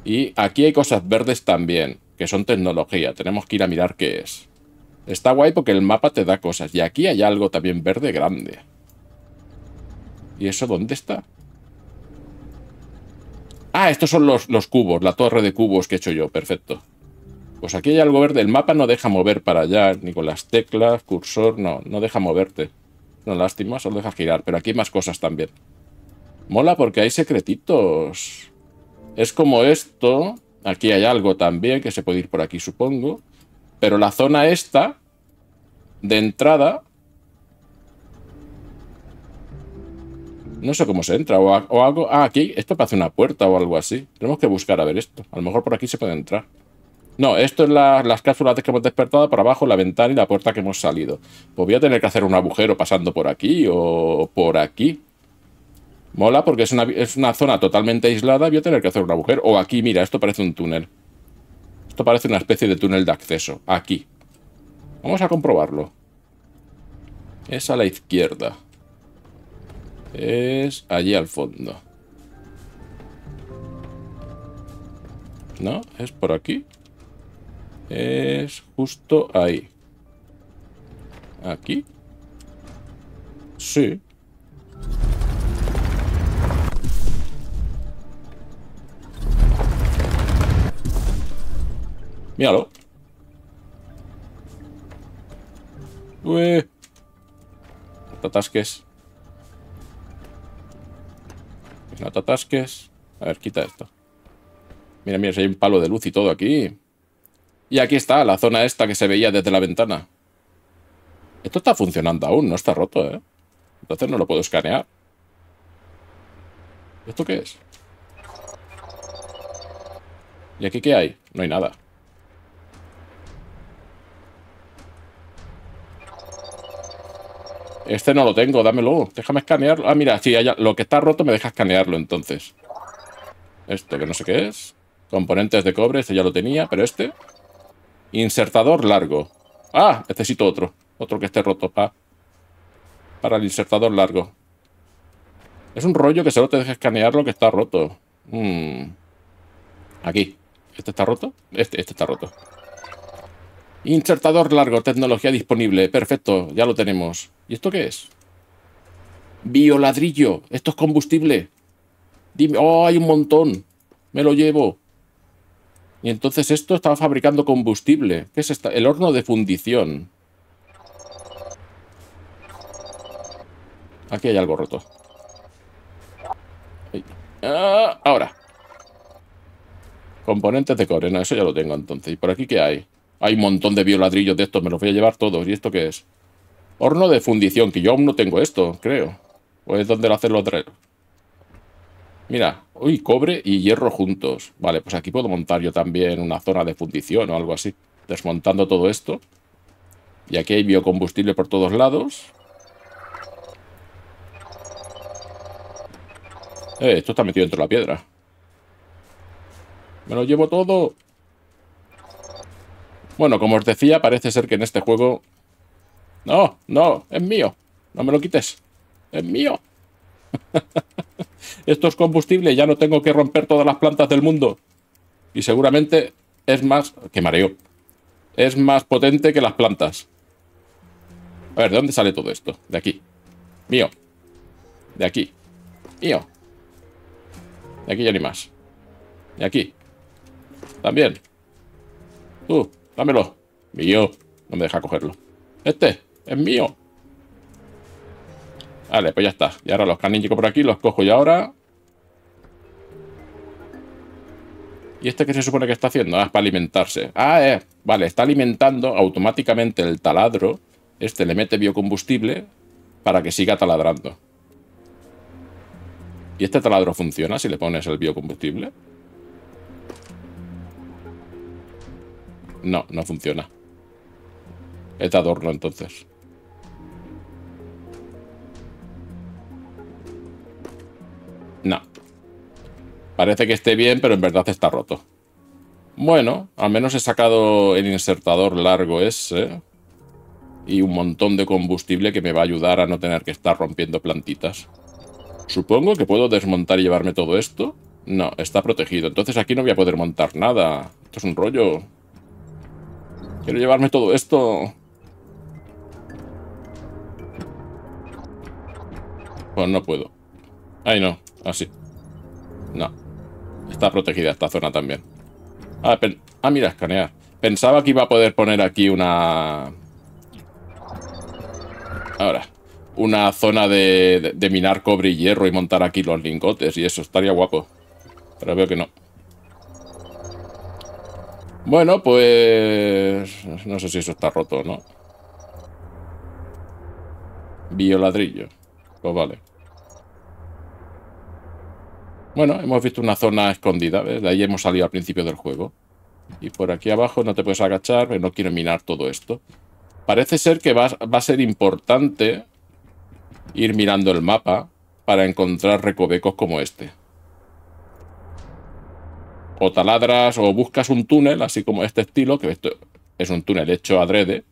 S2: Y aquí hay cosas verdes también, que son tecnología. Tenemos que ir a mirar qué es. Está guay porque el mapa te da cosas. Y aquí hay algo también verde grande. ¿Y eso dónde está? Ah, estos son los, los cubos, la torre de cubos que he hecho yo, perfecto. Pues aquí hay algo verde, el mapa no deja mover para allá, ni con las teclas, cursor, no, no deja moverte. No, lástima, solo deja girar, pero aquí hay más cosas también. Mola porque hay secretitos. Es como esto, aquí hay algo también que se puede ir por aquí, supongo. Pero la zona esta, de entrada, no sé cómo se entra, o, algo, ah, aquí, esto parece una puerta o algo así. Tenemos que buscar a ver esto, a lo mejor por aquí se puede entrar. No, esto es las cápsulas que hemos despertado Por abajo, la ventana y la puerta que hemos salido. Pues voy a tener que hacer un agujero pasando por aquí o por aquí. Mola porque es una, es una zona totalmente aislada, voy a tener que hacer un agujero. O aquí, mira, esto parece un túnel. Esto parece una especie de túnel de acceso. Aquí. Vamos a comprobarlo. Es a la izquierda es allí al fondo. ¿No? ¿Es por aquí? Es justo ahí. ¿Aquí? Sí. Míralo. Ué. Pues no te atasques. A ver, quita esto. Mira, mira, si hay un palo de luz y todo aquí. Y aquí está, la zona esta que se veía desde la ventana. Esto está funcionando aún, no está roto, ¿eh? Entonces no lo puedo escanear. ¿Esto qué es? ¿Y aquí qué hay? No hay nada. Este no lo tengo, dámelo. Déjame escanearlo. Ah, mira, sí, lo que está roto me deja escanearlo entonces. Esto que no sé qué es. Componentes de cobre, este ya lo tenía, pero este. Insertador largo. Ah, necesito otro. Otro que esté roto para el insertador largo. Es un rollo que solo te deja escanear lo que está roto. Hmm. Aquí. ¿Este está roto? Este, este está roto. Insertador largo, tecnología disponible. Perfecto, ya lo tenemos. ¿Y esto qué es? Bioladrillo. Esto es combustible. Dime, oh, hay un montón. Me lo llevo. Y entonces esto estaba fabricando combustible. ¿Qué es esto? El horno de fundición. Aquí hay algo roto. Ah, ahora. Componentes de corena, eso ya lo tengo entonces. ¿Y por aquí qué hay? Hay un montón de bioladrillos de estos, me los voy a llevar todos. ¿Y esto qué es? Horno de fundición, que yo aún no tengo esto, creo. O es donde lo hacen los tres. Mira, uy, cobre y hierro juntos. Vale, pues aquí puedo montar yo también una zona de fundición o algo así. Desmontando todo esto. Y aquí hay biocombustible por todos lados. Eh, esto está metido dentro de la piedra. Me lo llevo todo. Bueno, como os decía, parece ser que en este juego no, no, es mío. No me lo quites. Es mío. Esto es combustible, ya no tengo que romper todas las plantas del mundo. Y seguramente es más... que mareo! Es más potente que las plantas. A ver, ¿de dónde sale todo esto? De aquí. Mío. De aquí. Mío. De aquí ya ni más. De aquí. También. Tú, dámelo. Mío. No me deja cogerlo. Este. Es mío. Vale, pues ya está. Y ahora los canillicos por aquí los cojo y ahora... ¿Y este qué se supone que está haciendo? Ah, es para alimentarse. Ah, eh. Vale, está alimentando automáticamente el taladro. Este le mete biocombustible para que siga taladrando. ¿Y este taladro funciona si le pones el biocombustible? No, no funciona. Este adorno entonces. Parece que esté bien, pero en verdad está roto. Bueno, al menos he sacado el insertador largo ese. Y un montón de combustible que me va a ayudar a no tener que estar rompiendo plantitas. Supongo que puedo desmontar y llevarme todo esto. No, está protegido. Entonces aquí no voy a poder montar nada. Esto es un rollo. Quiero llevarme todo esto. Pues no puedo. Ahí no. Así. No. Está protegida esta zona también. Ah, ah, mira, escanear. Pensaba que iba a poder poner aquí una... Ahora. Una zona de, de, minar cobre y hierro y montar aquí los lingotes y eso. Estaría guapo. Pero veo que no. Bueno, pues... No sé si eso está roto o no. ladrillo, Pues vale. Bueno, hemos visto una zona escondida, ¿ves? de ahí hemos salido al principio del juego. Y por aquí abajo no te puedes agachar, no quiero minar todo esto. Parece ser que va, a ser importante ir mirando el mapa para encontrar recovecos como este. O taladras o buscas un túnel, así como este estilo, que esto es un túnel hecho adrede,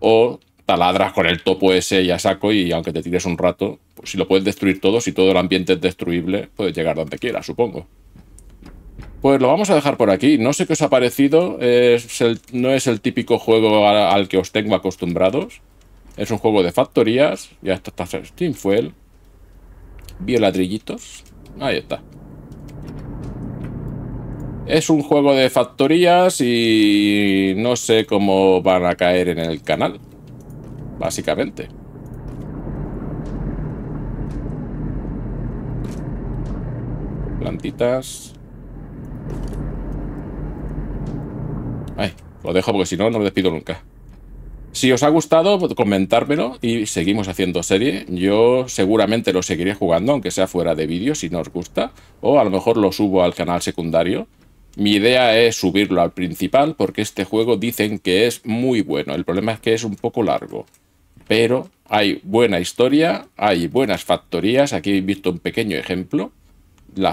S2: o taladras con el topo ese y a saco y aunque te tires un rato, pues si lo puedes destruir todo, si todo el ambiente es destruible, puedes llegar donde quieras, supongo. Pues lo vamos a dejar por aquí. No sé qué os ha parecido. no es el típico juego al, que os tengo acostumbrados. Es un juego de factorías. Ya está, está Steam Fuel. Vio ladrillitos. Ahí está. Es un juego de factorías y no sé cómo van a caer en el canal básicamente. Plantitas. Ay, lo dejo porque si no, no me despido nunca. Si os ha gustado, pues comentármelo y seguimos haciendo serie. Yo seguramente lo seguiré jugando, aunque sea fuera de vídeo, si no os gusta. O a lo mejor lo subo al canal secundario. Mi idea es subirlo al principal porque este juego dicen que es muy bueno. El problema es que es un poco largo pero hay buena historia, hay buenas factorías. Aquí he visto un pequeño ejemplo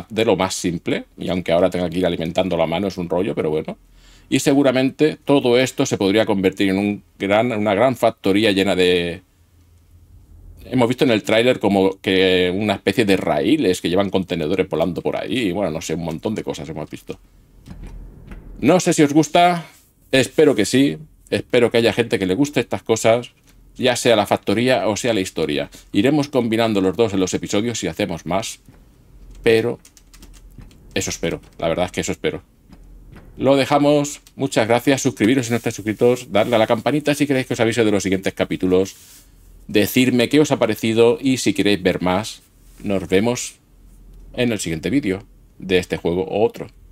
S2: de lo más simple, y aunque ahora tenga que ir alimentando la mano, es un rollo, pero bueno. Y seguramente todo esto se podría convertir en una gran factoría llena de... Hemos visto en el tráiler como que una especie de raíles que llevan contenedores volando por ahí, y bueno, no sé, un montón de cosas hemos visto. No sé si os gusta, espero que sí, espero que haya gente que le guste estas cosas, ya sea la factoría o sea la historia. Iremos combinando los dos en los episodios si hacemos más, pero eso espero, la verdad es que eso espero. Lo dejamos, muchas gracias, suscribiros si no estáis suscritos, darle a la campanita si queréis que os avise de los siguientes capítulos, decirme qué os ha parecido y si queréis ver más, nos vemos en el siguiente vídeo de este juego o otro.